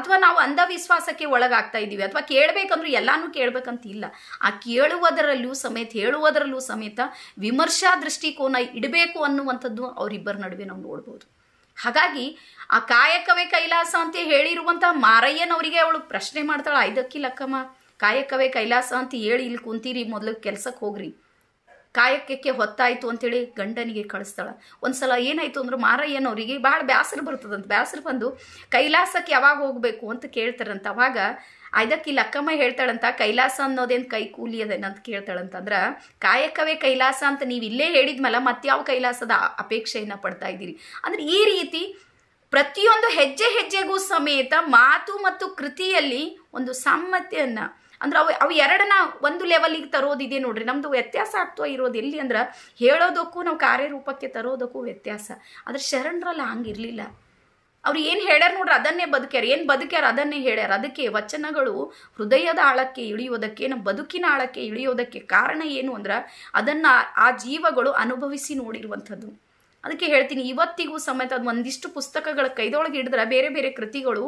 ಅಥವಾ ನಾವು ಅಂಧವಿಶ್ವಾಸಕ್ಕೆ ಒಳಗಾಗ್ತಾ ಇದ್ದೀವಿ ಅಥವಾ ಕೇಳ್ಬೇಕಂದ್ರೂ ಎಲ್ಲಾನು ಕೇಳಬೇಕಂತ ಇಲ್ಲ ಆ ಕೇಳುವುದರಲ್ಲೂ ಸಮೇತ ಹೇಳುವುದರಲ್ಲೂ ಸಮೇತ ವಿಮರ್ಶಾ ದೃಷ್ಟಿಕೋನ ಇಡಬೇಕು ಅನ್ನುವಂಥದ್ದು ಅವರಿಬ್ಬರ ನಡುವೆ ನಾವು ನೋಡ್ಬೋದು ಹಾಗಾಗಿ ಆ ಕಾಯಕವೇ ಕೈಲಾಸ ಅಂತ ಹೇಳಿರುವಂತಹ ಮಾರಯ್ಯನವರಿಗೆ ಅವಳು ಪ್ರಶ್ನೆ ಮಾಡ್ತಾಳೆ ಲಕ್ಕಮ್ಮ ಕಾಯಕವೇ ಕೈಲಾಸ ಅಂತ ಹೇಳಿ ಇಲ್ಲಿ ಕುಂತೀರಿ ಮೊದಲು ಕೆಲ್ಸಕ್ಕೆ ಹೋಗ್ರಿ ಕಾಯಕಕ್ಕೆ ಹೊತ್ತಾಯಿತು ಅಂತೇಳಿ ಗಂಡನಿಗೆ ಕಳಿಸ್ತಾಳ ಒಂದ್ಸಲ ಸಲ ಅಂದ್ರೆ ಮಾರಯ್ಯನವರಿಗೆ ಭಾಳ ಬ್ಯಾಸರ ಬರ್ತದಂತ ಬ್ಯಾಸರ ಬಂದು ಕೈಲಾಸಕ್ಕೆ ಯಾವಾಗ ಹೋಗಬೇಕು ಅಂತ ಕೇಳ್ತಾರಂತ ಅವಾಗ ಅದಕ್ಕೆ ಇಲ್ಲಿ ಅಕ್ಕಮ್ಮ ಹೇಳ್ತಾಳಂತ ಕೈಲಾಸ ಅನ್ನೋದೇನು ಕೈ ಕೂಲಿ ಅದೇನಂತ ಅಂದ್ರೆ ಕಾಯಕವೇ ಕೈಲಾಸ ಅಂತ ನೀವು ಇಲ್ಲೇ ಹೇಳಿದ್ಮಲ್ಲ ಯಾವ ಕೈಲಾಸದ ಅಪೇಕ್ಷೆಯನ್ನು ಪಡ್ತಾ ಇದ್ದೀರಿ ಅಂದ್ರೆ ಈ ರೀತಿ ಪ್ರತಿಯೊಂದು ಹೆಜ್ಜೆ ಹೆಜ್ಜೆಗೂ ಸಮೇತ ಮಾತು ಮತ್ತು ಕೃತಿಯಲ್ಲಿ ಒಂದು ಸಮ್ಮತೆಯನ್ನು ಅಂದ್ರೆ ಅವು ಅವು ಎರಡನ್ನ ಒಂದು ಲೆವೆಲಿಗೆ ತರೋದಿದೆ ನೋಡ್ರಿ ನಮ್ದು ವ್ಯತ್ಯಾಸ ಆಗ್ತಾ ಇರೋದು ಎಲ್ಲಿ ಅಂದ್ರೆ ಹೇಳೋದಕ್ಕೂ ನಾವು ಕಾರ್ಯರೂಪಕ್ಕೆ ತರೋದಕ್ಕೂ ವ್ಯತ್ಯಾಸ ಆದ್ರೆ ಶರಣರಲ್ಲ ಹಂಗಿರಲಿಲ್ಲ ಅವ್ರು ಏನು ಹೇಳ್ಯಾರ ನೋಡ್ರಿ ಅದನ್ನೇ ಬದುಕ್ಯಾರ ಏನು ಬದುಕ್ಯಾರ ಅದನ್ನೇ ಹೇಳ್ಯಾರ ಅದಕ್ಕೆ ವಚನಗಳು ಹೃದಯದ ಆಳಕ್ಕೆ ಇಳಿಯೋದಕ್ಕೆ ನಮ್ಮ ಬದುಕಿನ ಆಳಕ್ಕೆ ಇಳಿಯೋದಕ್ಕೆ ಕಾರಣ ಏನು ಅಂದ್ರೆ ಅದನ್ನು ಆ ಜೀವಗಳು ಅನುಭವಿಸಿ ನೋಡಿರುವಂಥದ್ದು ಅದಕ್ಕೆ ಹೇಳ್ತೀನಿ ಇವತ್ತಿಗೂ ಸಮೇತ ಅದು ಒಂದಿಷ್ಟು ಪುಸ್ತಕಗಳ ಕೈದೊಳಗೆ ಹಿಡಿದ್ರೆ ಬೇರೆ ಬೇರೆ ಕೃತಿಗಳು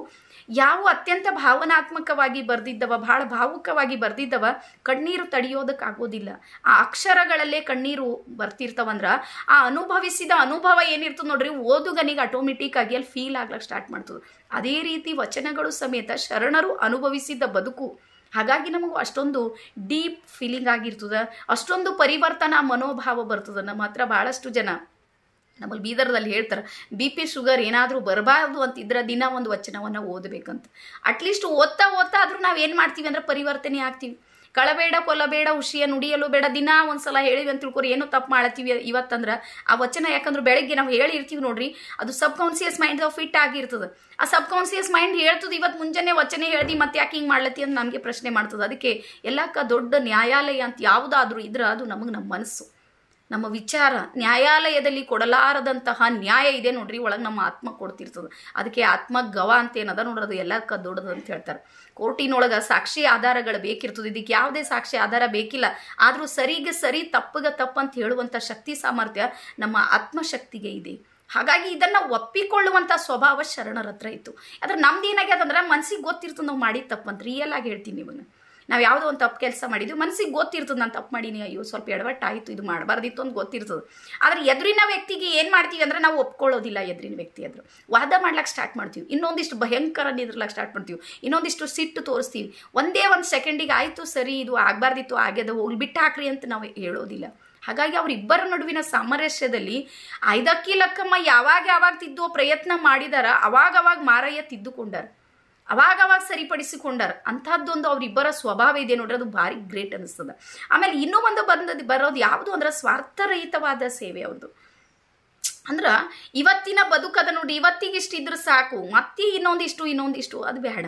ಯಾವ ಅತ್ಯಂತ ಭಾವನಾತ್ಮಕವಾಗಿ ಬರೆದಿದ್ದವ ಬಹಳ ಭಾವುಕವಾಗಿ ಬರೆದಿದ್ದವ ಕಣ್ಣೀರು ತಡೆಯೋದಕ್ಕಾಗೋದಿಲ್ಲ ಆ ಅಕ್ಷರಗಳಲ್ಲೇ ಕಣ್ಣೀರು ಬರ್ತಿರ್ತಾವಂದ್ರೆ ಆ ಅನುಭವಿಸಿದ ಅನುಭವ ಏನಿರ್ತದೆ ನೋಡ್ರಿ ಓದುಗನಿಗೆ ಆಟೋಮೆಟಿಕ್ ಆಗಿ ಅಲ್ಲಿ ಫೀಲ್ ಆಗ್ಲಕ್ಕೆ ಸ್ಟಾರ್ಟ್ ಮಾಡ್ತದೆ ಅದೇ ರೀತಿ ವಚನಗಳು ಸಮೇತ ಶರಣರು ಅನುಭವಿಸಿದ್ದ ಬದುಕು ಹಾಗಾಗಿ ನಮಗೂ ಅಷ್ಟೊಂದು ಡೀಪ್ ಫೀಲಿಂಗ್ ಆಗಿರ್ತದೆ ಅಷ್ಟೊಂದು ಪರಿವರ್ತನಾ ಮನೋಭಾವ ಬರ್ತದೆ ನಮ್ಮ ಹತ್ರ ಭಾಳಷ್ಟು ಜನ ನಮ್ಮಲ್ಲಿ ಬೀದರ್ದಲ್ಲಿ ಹೇಳ್ತಾರೆ ಬಿ ಪಿ ಶುಗರ್ ಏನಾದರೂ ಬರಬಾರ್ದು ಅಂತಿದ್ರೆ ದಿನ ಒಂದು ವಚನವನ್ನು ಓದಬೇಕಂತ ಅಟ್ಲೀಸ್ಟ್ ಓದ್ತಾ ಓದ್ತಾ ಆದರೂ ನಾವು ಏನು ಮಾಡ್ತೀವಿ ಅಂದರೆ ಪರಿವರ್ತನೆ ಆಗ್ತೀವಿ ಕಳಬೇಡ ಕೊಲಬೇಡ ಹುಷಿಯ ನುಡಿಯಲು ಬೇಡ ದಿನ ಒಂದ್ಸಲ ಹೇಳಿವಿ ಅಂತ ತಿಳ್ಕೊರಿ ಏನೋ ತಪ್ಪು ಮಾಡ್ತೀವಿ ಇವತ್ತಂದ್ರೆ ಆ ವಚನ ಯಾಕಂದ್ರೆ ಬೆಳಗ್ಗೆ ನಾವು ಹೇಳಿರ್ತೀವಿ ನೋಡ್ರಿ ಅದು ಸಬ್ ಕಾನ್ಸಿಯಸ್ ಮೈಂಡ್ ಫಿಟ್ ಆಗಿರ್ತದೆ ಆ ಸಬ್ ಕಾನ್ಸಿಯಸ್ ಮೈಂಡ್ ಹೇಳ್ತದೆ ಇವತ್ತು ಮುಂಜಾನೆ ವಚನ ಹೇಳ್ದಿ ಮತ್ತೆ ಯಾಕೆ ಹಿಂಗೆ ಮಾಡ್ಲತ್ತಿ ಅಂತ ನಮಗೆ ಪ್ರಶ್ನೆ ಮಾಡ್ತದೆ ಅದಕ್ಕೆ ಎಲ್ಲಕ್ಕ ದೊಡ್ಡ ನ್ಯಾಯಾಲಯ ಅಂತ ಯಾವುದಾದ್ರೂ ಇದ್ರೆ ಅದು ನಮಗೆ ನಮ್ಮ ಮನಸ್ಸು ನಮ್ಮ ವಿಚಾರ ನ್ಯಾಯಾಲಯದಲ್ಲಿ ಕೊಡಲಾರದಂತಹ ನ್ಯಾಯ ಇದೆ ನೋಡ್ರಿ ಒಳಗೆ ನಮ್ಮ ಆತ್ಮ ಕೊಡ್ತಿರ್ತದೆ ಅದಕ್ಕೆ ಆತ್ಮ ಗವ ಅಂತ ಏನದ ನೋಡ್ರಿ ಅದು ಎಲ್ಲ ದೊಡದ ಅಂತ ಹೇಳ್ತಾರೆ ಕೋರ್ಟಿನೊಳಗೆ ಸಾಕ್ಷಿ ಆಧಾರಗಳು ಬೇಕಿರ್ತದೆ ಇದಕ್ಕೆ ಯಾವುದೇ ಸಾಕ್ಷಿ ಆಧಾರ ಬೇಕಿಲ್ಲ ಆದರೂ ಸರಿಗೆ ಸರಿ ತಪ್ಪಗ ತಪ್ಪು ಅಂತ ಹೇಳುವಂಥ ಶಕ್ತಿ ಸಾಮರ್ಥ್ಯ ನಮ್ಮ ಆತ್ಮಶಕ್ತಿಗೆ ಇದೆ ಹಾಗಾಗಿ ಇದನ್ನು ಒಪ್ಪಿಕೊಳ್ಳುವಂಥ ಸ್ವಭಾವ ಶರಣರ ಹತ್ರ ಇತ್ತು ಆದರೆ ನಮ್ದು ಏನಾಗ್ಯದಂದ್ರೆ ಮನ್ಸಿಗೆ ಗೊತ್ತಿರ್ತದೆ ನಾವು ಮಾಡಿದ ತಪ್ಪಂತ ರಿಯಲ್ ಆಗಿ ಹೇಳ್ತೀನಿ ನಿಮಗೆ ನಾವು ಯಾವುದೋ ಒಂದು ತಪ್ಪು ಕೆಲಸ ಮಾಡಿದ್ವಿ ಮನಸ್ಸಿಗೆ ಗೊತ್ತಿರ್ತದೆ ನಾನು ತಪ್ಪು ಮಾಡೀನಿ ಅಯ್ಯೋ ಸ್ವಲ್ಪ ಎಡವಟ್ಟಾಯಿತು ಇದು ಮಾಡಬಾರ್ದಿತ್ತು ಅಂತ ಗೊತ್ತಿರ್ತದೆ ಆದರೆ ಎದುರಿನ ವ್ಯಕ್ತಿಗೆ ಏನು ಮಾಡ್ತೀವಿ ಅಂದರೆ ನಾವು ಒಪ್ಕೊಳ್ಳೋದಿಲ್ಲ ಎದುರಿನ ವ್ಯಕ್ತಿ ಅದ್ರು ವಾದ ಮಾಡ್ಲಿಕ್ಕೆ ಸ್ಟಾರ್ಟ್ ಮಾಡ್ತೀವಿ ಇನ್ನೊಂದಿಷ್ಟು ಭಯಂಕರ ನಿದ್ರಲಕ್ಕೆ ಸ್ಟಾರ್ಟ್ ಮಾಡ್ತೀವಿ ಇನ್ನೊಂದಿಷ್ಟು ಸಿಟ್ಟು ತೋರಿಸ್ತೀವಿ ಒಂದೇ ಒಂದು ಸೆಕೆಂಡಿಗೆ ಆಯಿತು ಸರಿ ಇದು ಆಗಬಾರ್ದಿತ್ತು ಆಗ್ಯದ ಹೋಗಿ ಬಿಟ್ಟು ಹಾಕ್ರಿ ಅಂತ ನಾವು ಹೇಳೋದಿಲ್ಲ ಹಾಗಾಗಿ ಅವರಿಬ್ಬರ ನಡುವಿನ ಸಾಮರಸ್ಯದಲ್ಲಿ ಐದಕ್ಕಿ ಲಕ್ಕಮ್ಮ ಯಾವಾಗ ಯಾವಾಗ ತಿದ್ದೋ ಪ್ರಯತ್ನ ಮಾಡಿದಾರ ಅವಾಗ ಅವಾಗ ಮಾರಯ್ಯ ತಿದ್ದುಕೊಂಡಾರ ಅವಾಗ ಅವಾಗ ಸರಿಪಡಿಸಿಕೊಂಡಾರ ಅಂಥದ್ದೊಂದು ಅವರಿಬ್ಬರ ಸ್ವಭಾವ ಇದೆ ನೋಡ್ರಿ ಅದು ಭಾರಿ ಗ್ರೇಟ್ ಅನಿಸ್ತದೆ ಆಮೇಲೆ ಇನ್ನೂ ಒಂದು ಬಂದದ್ದು ಬರೋದು ಯಾವುದು ಅಂದ್ರೆ ಸ್ವಾರ್ಥರಹಿತವಾದ ಸೇವೆ ಅವ್ರದ್ದು ಅಂದ್ರೆ ಇವತ್ತಿನ ಬದುಕದ ನೋಡಿ ಇವತ್ತಿಗಿಷ್ಟು ಇದ್ರೆ ಸಾಕು ಮತ್ತೆ ಇನ್ನೊಂದಿಷ್ಟು ಇನ್ನೊಂದಿಷ್ಟು ಅದು ಬೇಡ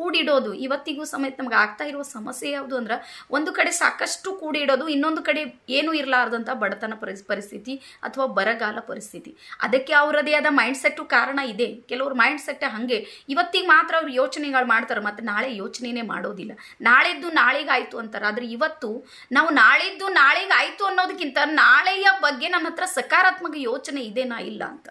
ಕೂಡಿಡೋದು ಇವತ್ತಿಗೂ ಸಮೇತ ನಮ್ಗೆ ಆಗ್ತಾ ಇರುವ ಸಮಸ್ಯೆ ಯಾವುದು ಅಂದ್ರೆ ಒಂದು ಕಡೆ ಸಾಕಷ್ಟು ಕೂಡಿಡೋದು ಇನ್ನೊಂದು ಕಡೆ ಏನೂ ಇರಲಾರ್ದಂಥ ಬಡತನ ಪರಿಸ್ಥಿತಿ ಅಥವಾ ಬರಗಾಲ ಪರಿಸ್ಥಿತಿ ಅದಕ್ಕೆ ಅವರದೇ ಆದ ಮೈಂಡ್ ಸೆಟ್ಟು ಕಾರಣ ಇದೆ ಕೆಲವರು ಮೈಂಡ್ ಸೆಟ್ ಹಾಗೆ ಇವತ್ತಿಗೆ ಮಾತ್ರ ಅವ್ರು ಯೋಚನೆಗಳು ಮಾಡ್ತಾರೆ ಮತ್ತು ನಾಳೆ ಯೋಚನೆನೇ ಮಾಡೋದಿಲ್ಲ ನಾಳೆದ್ದು ನಾಳೆಗಾಯಿತು ಅಂತಾರೆ ಆದರೆ ಇವತ್ತು ನಾವು ನಾಳೆದ್ದು ನಾಳೆಗಾಯಿತು ಅನ್ನೋದಕ್ಕಿಂತ ನಾಳೆಯ ಬಗ್ಗೆ ನನ್ನ ಹತ್ರ ಸಕಾರಾತ್ಮಕ ಯೋಚನೆ ಇದೆನಾ ಇಲ್ಲ ಅಂತ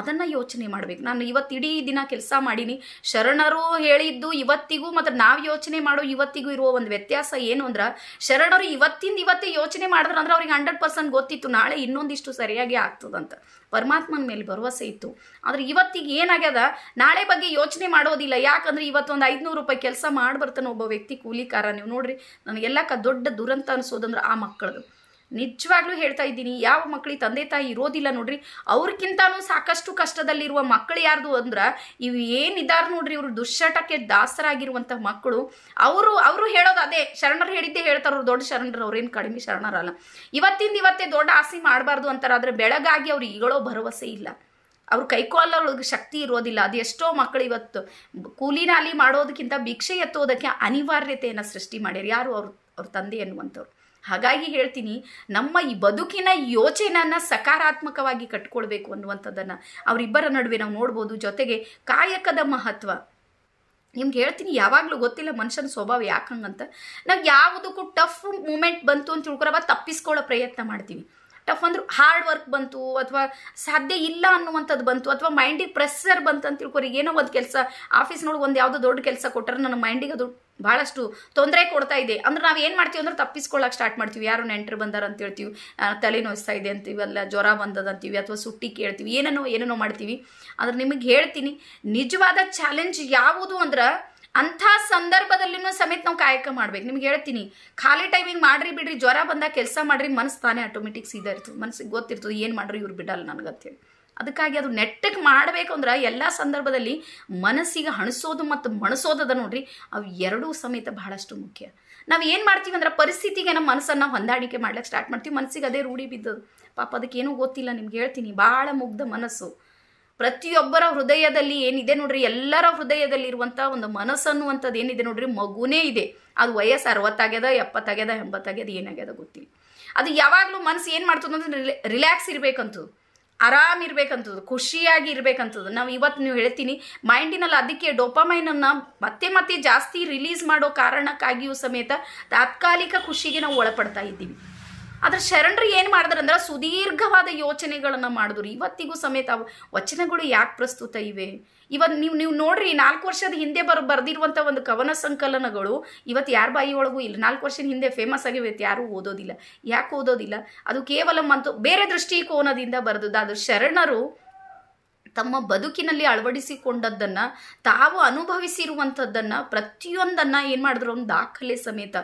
ಅದನ್ನು ಯೋಚನೆ ಮಾಡಬೇಕು ನಾನು ಇವತ್ತು ಇಡೀ ದಿನ ಕೆಲಸ ಮಾಡೀನಿ ಶರಣರು ಹೇಳಿದ್ದು ಇವತ್ತಿಗೂ ಮತ್ತು ನಾವು ಯೋಚನೆ ಮಾಡೋ ಇವತ್ತಿಗೂ ಇರುವ ಒಂದು ವ್ಯತ್ಯಾಸ ಏನು ಅಂದ್ರೆ ಶರಣರು ಇವತ್ತಿಂದ ಇವತ್ತೇ ಯೋಚನೆ ಮಾಡಿದ್ರು ಅಂದ್ರೆ ಅವ್ರಿಗೆ ಹಂಡ್ರೆಡ್ ಪರ್ಸೆಂಟ್ ಗೊತ್ತಿತ್ತು ನಾಳೆ ಇನ್ನೊಂದಿಷ್ಟು ಸರಿಯಾಗಿ ಆಗ್ತದಂತ ಪರಮಾತ್ಮನ ಮೇಲೆ ಭರವಸೆ ಇತ್ತು ಆದರೆ ಇವತ್ತಿಗೆ ಏನಾಗ್ಯದ ನಾಳೆ ಬಗ್ಗೆ ಯೋಚನೆ ಮಾಡೋದಿಲ್ಲ ಯಾಕಂದ್ರೆ ಇವತ್ತೊಂದು ಐದುನೂರು ರೂಪಾಯಿ ಕೆಲಸ ಮಾಡಿ ಬರ್ತಾನೆ ಒಬ್ಬ ವ್ಯಕ್ತಿ ಕೂಲಿಕಾರ ನೀವು ನೋಡ್ರಿ ನನಗೆಲ್ಲಕ್ಕ ದೊಡ್ಡ ದುರಂತ ಅನಿಸೋದಂದ್ರೆ ಆ ಮಕ್ಕಳದು ನಿಜವಾಗ್ಲೂ ಹೇಳ್ತಾ ಇದ್ದೀನಿ ಯಾವ ಮಕ್ಕಳಿಗೆ ತಂದೆ ತಾಯಿ ಇರೋದಿಲ್ಲ ನೋಡ್ರಿ ಅವ್ರಕ್ಕಿಂತನೂ ಸಾಕಷ್ಟು ಕಷ್ಟದಲ್ಲಿರುವ ಮಕ್ಕಳು ಯಾರ್ದು ಅಂದ್ರೆ ಇವು ಏನಿದ್ದಾರೆ ನೋಡ್ರಿ ಇವರು ದುಶ್ಚಟಕ್ಕೆ ದಾಸರಾಗಿರುವಂಥ ಮಕ್ಕಳು ಅವರು ಅವರು ಹೇಳೋದು ಅದೇ ಶರಣರು ಹೇಳಿದ್ದೇ ಹೇಳ್ತಾರೆ ಅವ್ರು ದೊಡ್ಡ ಶರಣರು ಅವ್ರೇನು ಕಡಿಮೆ ಶರಣರಲ್ಲ ಇವತ್ತಿಂದ ಇವತ್ತೇ ದೊಡ್ಡ ಆಸೆ ಮಾಡಬಾರ್ದು ಅಂತಾರೆ ಆದ್ರೆ ಬೆಳಗಾಗಿ ಅವ್ರು ಈಗಳೋ ಭರವಸೆ ಇಲ್ಲ ಅವ್ರ ಕೈಕಾಲೊಳಗೆ ಶಕ್ತಿ ಇರೋದಿಲ್ಲ ಅದು ಎಷ್ಟೋ ಮಕ್ಕಳು ಇವತ್ತು ಕೂಲಿನಾಲಿ ಮಾಡೋದಕ್ಕಿಂತ ಭಿಕ್ಷೆ ಎತ್ತೋದಕ್ಕೆ ಅನಿವಾರ್ಯತೆಯನ್ನು ಸೃಷ್ಟಿ ಮಾಡ್ಯಾರ ಯಾರು ಅವ್ರ ಅವ್ರ ತಂದೆ ಎನ್ನುವಂಥವ್ರು ಹಾಗಾಗಿ ಹೇಳ್ತೀನಿ ನಮ್ಮ ಈ ಬದುಕಿನ ಯೋಚನೆನ ಸಕಾರಾತ್ಮಕವಾಗಿ ಕಟ್ಕೊಳ್ಬೇಕು ಅನ್ನುವಂಥದ್ದನ್ನು ಅವರಿಬ್ಬರ ನಡುವೆ ನಾವು ನೋಡ್ಬೋದು ಜೊತೆಗೆ ಕಾಯಕದ ಮಹತ್ವ ನಿಮ್ಗೆ ಹೇಳ್ತೀನಿ ಯಾವಾಗಲೂ ಗೊತ್ತಿಲ್ಲ ಮನುಷ್ಯನ ಸ್ವಭಾವ ಯಾಕಂಗಂತ ನಾವು ಯಾವುದಕ್ಕೂ ಟಫ್ ಮೂಮೆಂಟ್ ಬಂತು ಅಂತ ತಿಳ್ಕೊರವ ತಪ್ಪಿಸ್ಕೊಳ್ಳೋ ಪ್ರಯತ್ನ ಮಾಡ್ತೀವಿ ಟಫ್ ಅಂದ್ರೆ ಹಾರ್ಡ್ ವರ್ಕ್ ಬಂತು ಅಥವಾ ಸಾಧ್ಯ ಇಲ್ಲ ಅನ್ನುವಂಥದ್ದು ಬಂತು ಅಥವಾ ಮೈಂಡಿಗೆ ಪ್ರೆಸ್ಸರ್ ಬಂತು ಅಂತ ತಿಳ್ಕೊರಿ ಏನೋ ಒಂದು ಕೆಲಸ ಆಫೀಸ್ನೊಳಗೆ ಒಂದು ಯಾವುದೋ ದೊಡ್ಡ ಕೆಲಸ ಕೊಟ್ಟರೆ ನನ್ನ ಮೈಂಡಿಗೆ ಅದು ಭಾಳಷ್ಟು ತೊಂದರೆ ಕೊಡ್ತಾ ಇದೆ ಅಂದ್ರೆ ನಾವು ಏನು ಮಾಡ್ತೀವಿ ಅಂದ್ರೆ ತಪ್ಪಿಸ್ಕೊಳ್ಳೋಕೆ ಸ್ಟಾರ್ಟ್ ಮಾಡ್ತೀವಿ ಯಾರು ನೆಂಟರು ಬಂದಾರ ಅಂತ ಹೇಳ್ತೀವಿ ತಲೆ ನೋಯಿಸ್ತಾ ಇದೆ ಅಂತೀವಿ ಅಲ್ಲ ಜ್ವರ ಅಂತೀವಿ ಅಥವಾ ಸುಟ್ಟಿ ಕೇಳ್ತೀವಿ ಏನೇನೋ ಏನೇನೋ ಮಾಡ್ತೀವಿ ಅಂದ್ರೆ ನಿಮಗೆ ಹೇಳ್ತೀನಿ ನಿಜವಾದ ಚಾಲೆಂಜ್ ಯಾವುದು ಅಂದ್ರೆ ಅಂಥ ಸಂದರ್ಭದಲ್ಲಿನೂ ಸಮೇತ ನಾವು ಕಾಯಕ ಮಾಡ್ಬೇಕು ನಿಮ್ಗೆ ಹೇಳ್ತೀನಿ ಖಾಲಿ ಟೈಮಿಗೆ ಮಾಡ್ರಿ ಬಿಡ್ರಿ ಜ್ವರ ಬಂದಾಗ ಕೆಲಸ ಮಾಡ್ರಿ ಮನಸ್ಸು ತಾನೇ ಆಟೋಮೆಟಿಕ್ ಸೀದಾ ಇರ್ತದೆ ಮನಸ್ಸಿಗೆ ಗೊತ್ತಿರ್ತದೆ ಏನು ಮಾಡ್ರಿ ಇವ್ರು ಬಿಡಲ್ಲ ನನಗತ್ತೇಳಿ ಅದಕ್ಕಾಗಿ ಅದು ನೆಟ್ಟಕ್ಕೆ ಮಾಡಬೇಕು ಅಂದ್ರೆ ಎಲ್ಲ ಸಂದರ್ಭದಲ್ಲಿ ಮನಸ್ಸಿಗೆ ಹಣಸೋದು ಮತ್ತು ಮಣಸೋದದ ನೋಡ್ರಿ ಅವು ಎರಡೂ ಸಮೇತ ಬಹಳಷ್ಟು ಮುಖ್ಯ ನಾವು ಏನು ಮಾಡ್ತೀವಿ ಅಂದ್ರೆ ಪರಿಸ್ಥಿತಿಗೆ ನಮ್ಮ ಮನಸ್ಸನ್ನು ಹೊಂದಾಣಿಕೆ ಮಾಡ್ಲಿಕ್ಕೆ ಸ್ಟಾರ್ಟ್ ಮಾಡ್ತೀವಿ ಮನಸ್ಸಿಗೆ ಅದೇ ರೂಢಿ ಬಿದ್ದದು ಪಾಪ ಅದಕ್ಕೇನೂ ಗೊತ್ತಿಲ್ಲ ನಿಮ್ಗೆ ಹೇಳ್ತೀನಿ ಭಾಳ ಮುಗ್ಧ ಮನಸ್ಸು ಪ್ರತಿಯೊಬ್ಬರ ಹೃದಯದಲ್ಲಿ ಏನಿದೆ ನೋಡ್ರಿ ಎಲ್ಲರ ಹೃದಯದಲ್ಲಿ ಇರುವಂತ ಒಂದು ಮನಸ್ಸು ಅನ್ನುವಂಥದ್ದು ಏನಿದೆ ನೋಡ್ರಿ ಮಗುನೇ ಇದೆ ಅದು ವಯಸ್ಸು ಅರವತ್ತಾಗ್ಯದ ಎಪ್ಪತ್ತಾಗ್ಯದ ಎಂಬತ್ತಾಗ್ಯದ ಏನಾಗ್ಯದ ಗೊತ್ತಿಲ್ಲ ಅದು ಯಾವಾಗಲೂ ಮನಸ್ಸು ಏನು ಮಾಡ್ತದಂದ್ರೆ ಅಂದ್ರೆ ರಿಲ್ಯಾಕ್ಸ್ ಇರ್ಬೇಕಂತದ್ದು ಆರಾಮ್ ಇರ್ಬೇಕಂತದ್ದು ಖುಷಿಯಾಗಿ ಇರ್ಬೇಕಂತದ್ದು ನಾವು ಇವತ್ತು ನೀವು ಹೇಳ್ತೀನಿ ಮೈಂಡಿನಲ್ಲಿ ಅದಕ್ಕೆ ಡೋಪಾಮೈನನ್ನು ಮತ್ತೆ ಮತ್ತೆ ಜಾಸ್ತಿ ರಿಲೀಸ್ ಮಾಡೋ ಕಾರಣಕ್ಕಾಗಿಯೂ ಸಮೇತ ತಾತ್ಕಾಲಿಕ ಖುಷಿಗೆ ನಾವು ಒಳಪಡ್ತಾ ಇದ್ದೀವಿ ಆದ್ರೆ ಶರಣರು ಏನು ಮಾಡಿದ್ರಂದ್ರೆ ಸುದೀರ್ಘವಾದ ಯೋಚನೆಗಳನ್ನ ಮಾಡಿದ್ರು ಇವತ್ತಿಗೂ ಸಮೇತ ವಚನಗಳು ಯಾಕೆ ಪ್ರಸ್ತುತ ಇವೆ ಇವತ್ತು ನೀವು ನೀವು ನೋಡ್ರಿ ನಾಲ್ಕು ವರ್ಷದ ಹಿಂದೆ ಬರ್ ಬರ್ದಿರುವಂತ ಒಂದು ಕವನ ಸಂಕಲನಗಳು ಇವತ್ತು ಯಾರ ಬಾಯಿಯೊಳಗೂ ಇಲ್ಲ ನಾಲ್ಕು ವರ್ಷದ ಹಿಂದೆ ಫೇಮಸ್ ಆಗಿವೆ ಯಾರೂ ಓದೋದಿಲ್ಲ ಯಾಕೆ ಓದೋದಿಲ್ಲ ಅದು ಕೇವಲ ಮತ್ತು ಬೇರೆ ದೃಷ್ಟಿಕೋನದಿಂದ ಬರೆದದ್ದು ಅದು ಶರಣರು ತಮ್ಮ ಬದುಕಿನಲ್ಲಿ ಅಳವಡಿಸಿಕೊಂಡದ್ದನ್ನು ತಾವು ಅನುಭವಿಸಿರುವಂಥದ್ದನ್ನು ಪ್ರತಿಯೊಂದನ್ನು ಏನು ಮಾಡಿದ್ರು ಒಂದು ದಾಖಲೆ ಸಮೇತ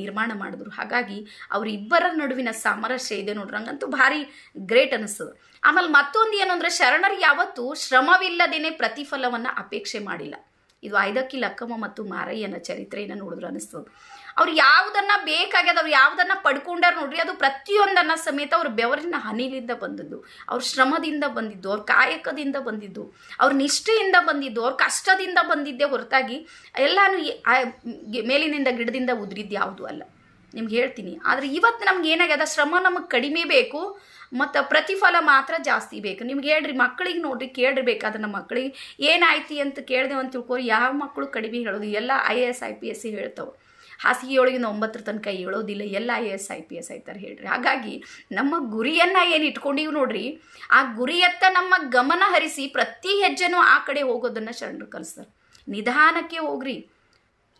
ನಿರ್ಮಾಣ ಮಾಡಿದ್ರು ಹಾಗಾಗಿ ಅವರಿಬ್ಬರ ನಡುವಿನ ಸಾಮರಸ್ಯ ಇದೆ ನೋಡ್ರಿ ಹಂಗಂತೂ ಭಾರಿ ಗ್ರೇಟ್ ಅನಿಸ್ತದೆ ಆಮೇಲೆ ಮತ್ತೊಂದು ಏನು ಅಂದರೆ ಶರಣರು ಯಾವತ್ತೂ ಶ್ರಮವಿಲ್ಲದೇನೆ ಪ್ರತಿಫಲವನ್ನು ಅಪೇಕ್ಷೆ ಮಾಡಿಲ್ಲ ಇದು ಆಯ್ದಕ್ಕಿ ಲಕ್ಕಮ್ಮ ಮತ್ತು ಮಾರಯ್ಯನ ಚರಿತ್ರೆಯನ್ನು ನೋಡಿದ್ರು ಅನಿಸ್ತದೆ ಅವ್ರು ಯಾವುದನ್ನ ಬೇಕಾಗ್ಯದ ಅವ್ರು ಯಾವುದನ್ನ ಪಡ್ಕೊಂಡಾರ ನೋಡ್ರಿ ಅದು ಪ್ರತಿಯೊಂದನ್ನ ಸಮೇತ ಅವ್ರ ಬೆವರಿನ ಹನಿಲಿಂದ ಬಂದದ್ದು ಅವ್ರ ಶ್ರಮದಿಂದ ಬಂದಿದ್ದು ಅವ್ರ ಕಾಯಕದಿಂದ ಬಂದಿದ್ದು ಅವ್ರ ನಿಷ್ಠೆಯಿಂದ ಬಂದಿದ್ದು ಅವ್ರ ಕಷ್ಟದಿಂದ ಬಂದಿದ್ದೇ ಹೊರತಾಗಿ ಎಲ್ಲಾನು ಮೇಲಿನಿಂದ ಗಿಡದಿಂದ ಉದ್ರಿದ್ದು ಯಾವುದು ಅಲ್ಲ ನಿಮ್ಗೆ ಹೇಳ್ತೀನಿ ಆದರೆ ಇವತ್ತು ನಮ್ಗೆ ಏನಾಗ್ಯದ ಶ್ರಮ ನಮಗೆ ಕಡಿಮೆ ಬೇಕು ಮತ್ತು ಪ್ರತಿಫಲ ಮಾತ್ರ ಜಾಸ್ತಿ ಬೇಕು ನಿಮ್ಗೆ ಹೇಳ್ರಿ ಮಕ್ಕಳಿಗೆ ನೋಡ್ರಿ ಕೇಳ್ರಿ ಬೇಕಾದ್ರೆ ನಮ್ಮ ಮಕ್ಕಳಿಗೆ ಏನಾಯ್ತಿ ಅಂತ ಕೇಳಿದೆ ಅಂತ ತಿಳ್ಕೊರಿ ಯಾವ ಮಕ್ಕಳು ಕಡಿಮೆ ಹೇಳೋದು ಎಲ್ಲ I A S I P S C ಹೇಳ್ತವೆ ಹಾಸಿಗೆ ಒಳಗಿನ ಒಂಬತ್ತರ ತನಕ ಹೇಳೋದಿಲ್ಲ ಎಲ್ಲ I A S I P S ಆಯ್ತಾರೆ ಹೇಳ್ರಿ ಹಾಗಾಗಿ ನಮ್ಮ ಗುರಿಯನ್ನ ಏನು ಇಟ್ಕೊಂಡಿವಿ ನೋಡ್ರಿ ಆ ಗುರಿಯತ್ತ ನಮ್ಮ ಗಮನ ಹರಿಸಿ ಪ್ರತಿ ಹೆಜ್ಜೆನೂ ಆ ಕಡೆ ಹೋಗೋದನ್ನು ಶರಣರು ಕಲಿಸ್ತಾರೆ ನಿಧಾನಕ್ಕೆ ಹೋಗ್ರಿ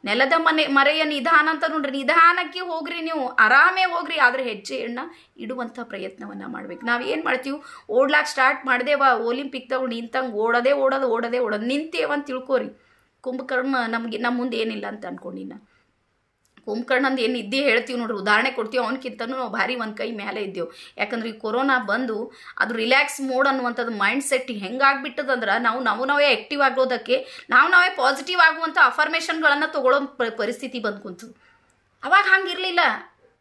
ನೆಲದ ಮನೆ ಮರೆಯ ನಿಧಾನ ಅಂತ ನೋಡ್ರಿ ನಿಧಾನಕ್ಕೆ ಹೋಗ್ರಿ ನೀವು ಆರಾಮೇ ಹೋಗ್ರಿ ಆದ್ರೆ ಹೆಜ್ಜೆಯನ್ನು ಇಡುವಂಥ ಪ್ರಯತ್ನವನ್ನು ಮಾಡ್ಬೇಕು ನಾವು ಏನು ಮಾಡ್ತೀವಿ ಓಡ್ಲಾಕ್ ಸ್ಟಾರ್ಟ್ ವಾ ಒಲಿಂಪಿಕ್ ತಗೊಂಡು ನಿಂತಂಗೆ ಓಡೋದೇ ಓಡೋದು ಓಡೋದೇ ಓಡೋದು ನಿಂತೇವಂತ ತಿಳ್ಕೊರಿ ಕುಂಭಕರ್ಮ ನಮಗೆ ನಮ್ಮ ಮುಂದೆ ಏನಿಲ್ಲ ಅಂತ ಅನ್ಕೊಂಡಿನ ಕುಂಭಕರ್ಣಂದು ಏನು ಇದ್ದೇ ಹೇಳ್ತೀವಿ ನೋಡ್ರಿ ಉದಾಹರಣೆ ಕೊಡ್ತೀವಿ ಅವನಕ್ಕಿಂತನೂ ನಾವು ಭಾರಿ ಒಂದು ಕೈ ಮೇಲೆ ಇದ್ದೇವೆ ಯಾಕಂದ್ರೆ ಈ ಕೊರೋನಾ ಬಂದು ಅದು ರಿಲ್ಯಾಕ್ಸ್ ಮೋಡ್ ಅನ್ನುವಂಥದ್ದು ಮೈಂಡ್ ಸೆಟ್ ಹೆಂಗಾಗ್ಬಿಟ್ಟದಂದ್ರೆ ನಾವು ನಾವು ನಾವೇ ಆ್ಯಕ್ಟಿವ್ ಆಗೋದಕ್ಕೆ ನಾವು ನಾವೇ ಪಾಸಿಟಿವ್ ಆಗುವಂಥ ಅಫರ್ಮೇಷನ್ಗಳನ್ನು ತೊಗೊಳ್ಳೋ ಪರಿಸ್ಥಿತಿ ಬಂದು ಕುಂತು ಅವಾಗ ಹಂಗಿರಲಿಲ್ಲ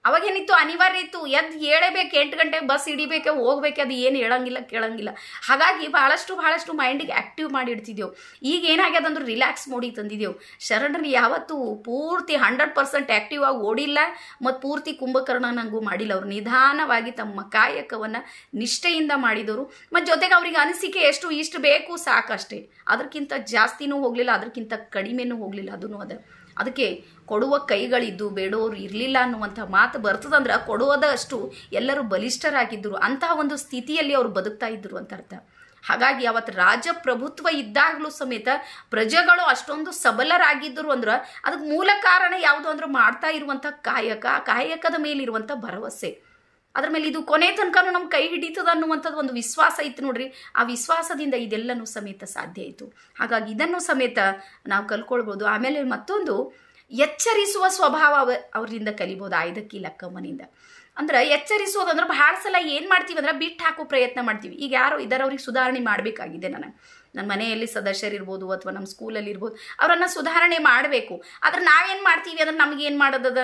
ಅವಾಗೇನಿತ್ತು ಅನಿವಾರ್ಯ ಇತ್ತು ಎದ್ದು ಹೇಳಬೇಕು ಎಂಟು ಗಂಟೆಗೆ ಬಸ್ ಹಿಡಿಬೇಕೆ ಹೋಗ್ಬೇಕು ಅದು ಏನು ಹೇಳಂಗಿಲ್ಲ ಕೇಳಂಗಿಲ್ಲ ಹಾಗಾಗಿ ಭಾಳಷ್ಟು ಭಾಳಷ್ಟು ಮೈಂಡಿಗೆ ಆ್ಯಕ್ಟಿವ್ ಮಾಡಿಡ್ತಿದ್ದೆವು ಈಗ ಏನಾಗ್ಯದ ಅಂದ್ರೆ ರಿಲ್ಯಾಕ್ಸ್ ಮೋಡಿಗೆ ತಂದಿದ್ದೆವು ಶರಣರು ಯಾವತ್ತೂ ಪೂರ್ತಿ ಹಂಡ್ರೆಡ್ ಪರ್ಸೆಂಟ್ ಆ್ಯಕ್ಟಿವ್ ಆಗಿ ಓಡಿಲ್ಲ ಮತ್ತು ಪೂರ್ತಿ ಕುಂಭಕರ್ಣ ನನಗೂ ಮಾಡಿಲ್ಲ ಅವರು ನಿಧಾನವಾಗಿ ತಮ್ಮ ಕಾಯಕವನ್ನು ನಿಷ್ಠೆಯಿಂದ ಮಾಡಿದವರು ಮತ್ತು ಜೊತೆಗೆ ಅವರಿಗೆ ಅನಿಸಿಕೆ ಎಷ್ಟು ಇಷ್ಟು ಬೇಕು ಸಾಕಷ್ಟೇ ಅದಕ್ಕಿಂತ ಜಾಸ್ತಿನೂ ಹೋಗಲಿಲ್ಲ ಅದಕ್ಕಿಂತ ಕಡಿಮೆನೂ ಹೋಗಲಿಲ್ಲ ಅದೂ ಅದ ಅದಕ್ಕೆ ಕೊಡುವ ಕೈಗಳಿದ್ದು ಬೇಡೋರು ಇರಲಿಲ್ಲ ಅನ್ನುವಂಥ ಮಾತು ಬರ್ತದಂದ್ರೆ ಕೊಡುವುದಷ್ಟು ಎಲ್ಲರೂ ಬಲಿಷ್ಠರಾಗಿದ್ದರು ಅಂತಹ ಒಂದು ಸ್ಥಿತಿಯಲ್ಲಿ ಅವರು ಬದುಕ್ತಾ ಇದ್ದರು ಅಂತ ಅರ್ಥ ಹಾಗಾಗಿ ಅವತ್ತು ರಾಜಪ್ರಭುತ್ವ ಇದ್ದಾಗಲೂ ಸಮೇತ ಪ್ರಜೆಗಳು ಅಷ್ಟೊಂದು ಸಬಲರಾಗಿದ್ದರು ಅಂದ್ರೆ ಅದಕ್ಕೆ ಮೂಲ ಕಾರಣ ಯಾವುದು ಅಂದ್ರೆ ಮಾಡ್ತಾ ಇರುವಂಥ ಕಾಯಕ ಕಾಯಕದ ಮೇಲಿರುವಂಥ ಭರವಸೆ ಅದ್ರ ಮೇಲೆ ಇದು ಕೊನೆ ತನಕನೂ ನಮ್ಮ ಕೈ ಹಿಡಿತದ ಅನ್ನುವಂಥದ್ದು ಒಂದು ವಿಶ್ವಾಸ ಇತ್ತು ನೋಡ್ರಿ ಆ ವಿಶ್ವಾಸದಿಂದ ಇದೆಲ್ಲನೂ ಸಮೇತ ಸಾಧ್ಯ ಆಯಿತು ಹಾಗಾಗಿ ಇದನ್ನು ಸಮೇತ ನಾವು ಕಲ್ಕೊಳ್ಬೋದು ಆಮೇಲೆ ಮತ್ತೊಂದು ಎಚ್ಚರಿಸುವ ಸ್ವಭಾವ ಅವರಿಂದ ಕಲಿಬೋದು ಆಯ್ದಕ್ಕಿ ಲಕ್ಕಮ್ಮನಿಂದ ಅಂದ್ರೆ ಎಚ್ಚರಿಸುವುದಂದ್ರೆ ಅಂದ್ರೆ ಭಾಳ ಸಲ ಏನು ಮಾಡ್ತೀವಿ ಅಂದ್ರೆ ಬಿಟ್ಟು ಹಾಕೋ ಪ್ರಯತ್ನ ಮಾಡ್ತೀವಿ ಈಗ ಯಾರೋ ಅವ್ರಿಗೆ ಸುಧಾರಣೆ ಮಾಡಬೇಕಾಗಿದೆ ನನಗೆ ನನ್ನ ಮನೆಯಲ್ಲಿ ಸದಸ್ಯರಿರ್ಬೋದು ಅಥವಾ ನಮ್ಮ ಸ್ಕೂಲಲ್ಲಿ ಇರ್ಬೋದು ಅವರನ್ನು ಸುಧಾರಣೆ ಮಾಡಬೇಕು ಆದ್ರೆ ನಾವೇನು ಮಾಡ್ತೀವಿ ಅಂದ್ರೆ ನಮ್ಗೆ ಏನು ಮಾಡೋದದ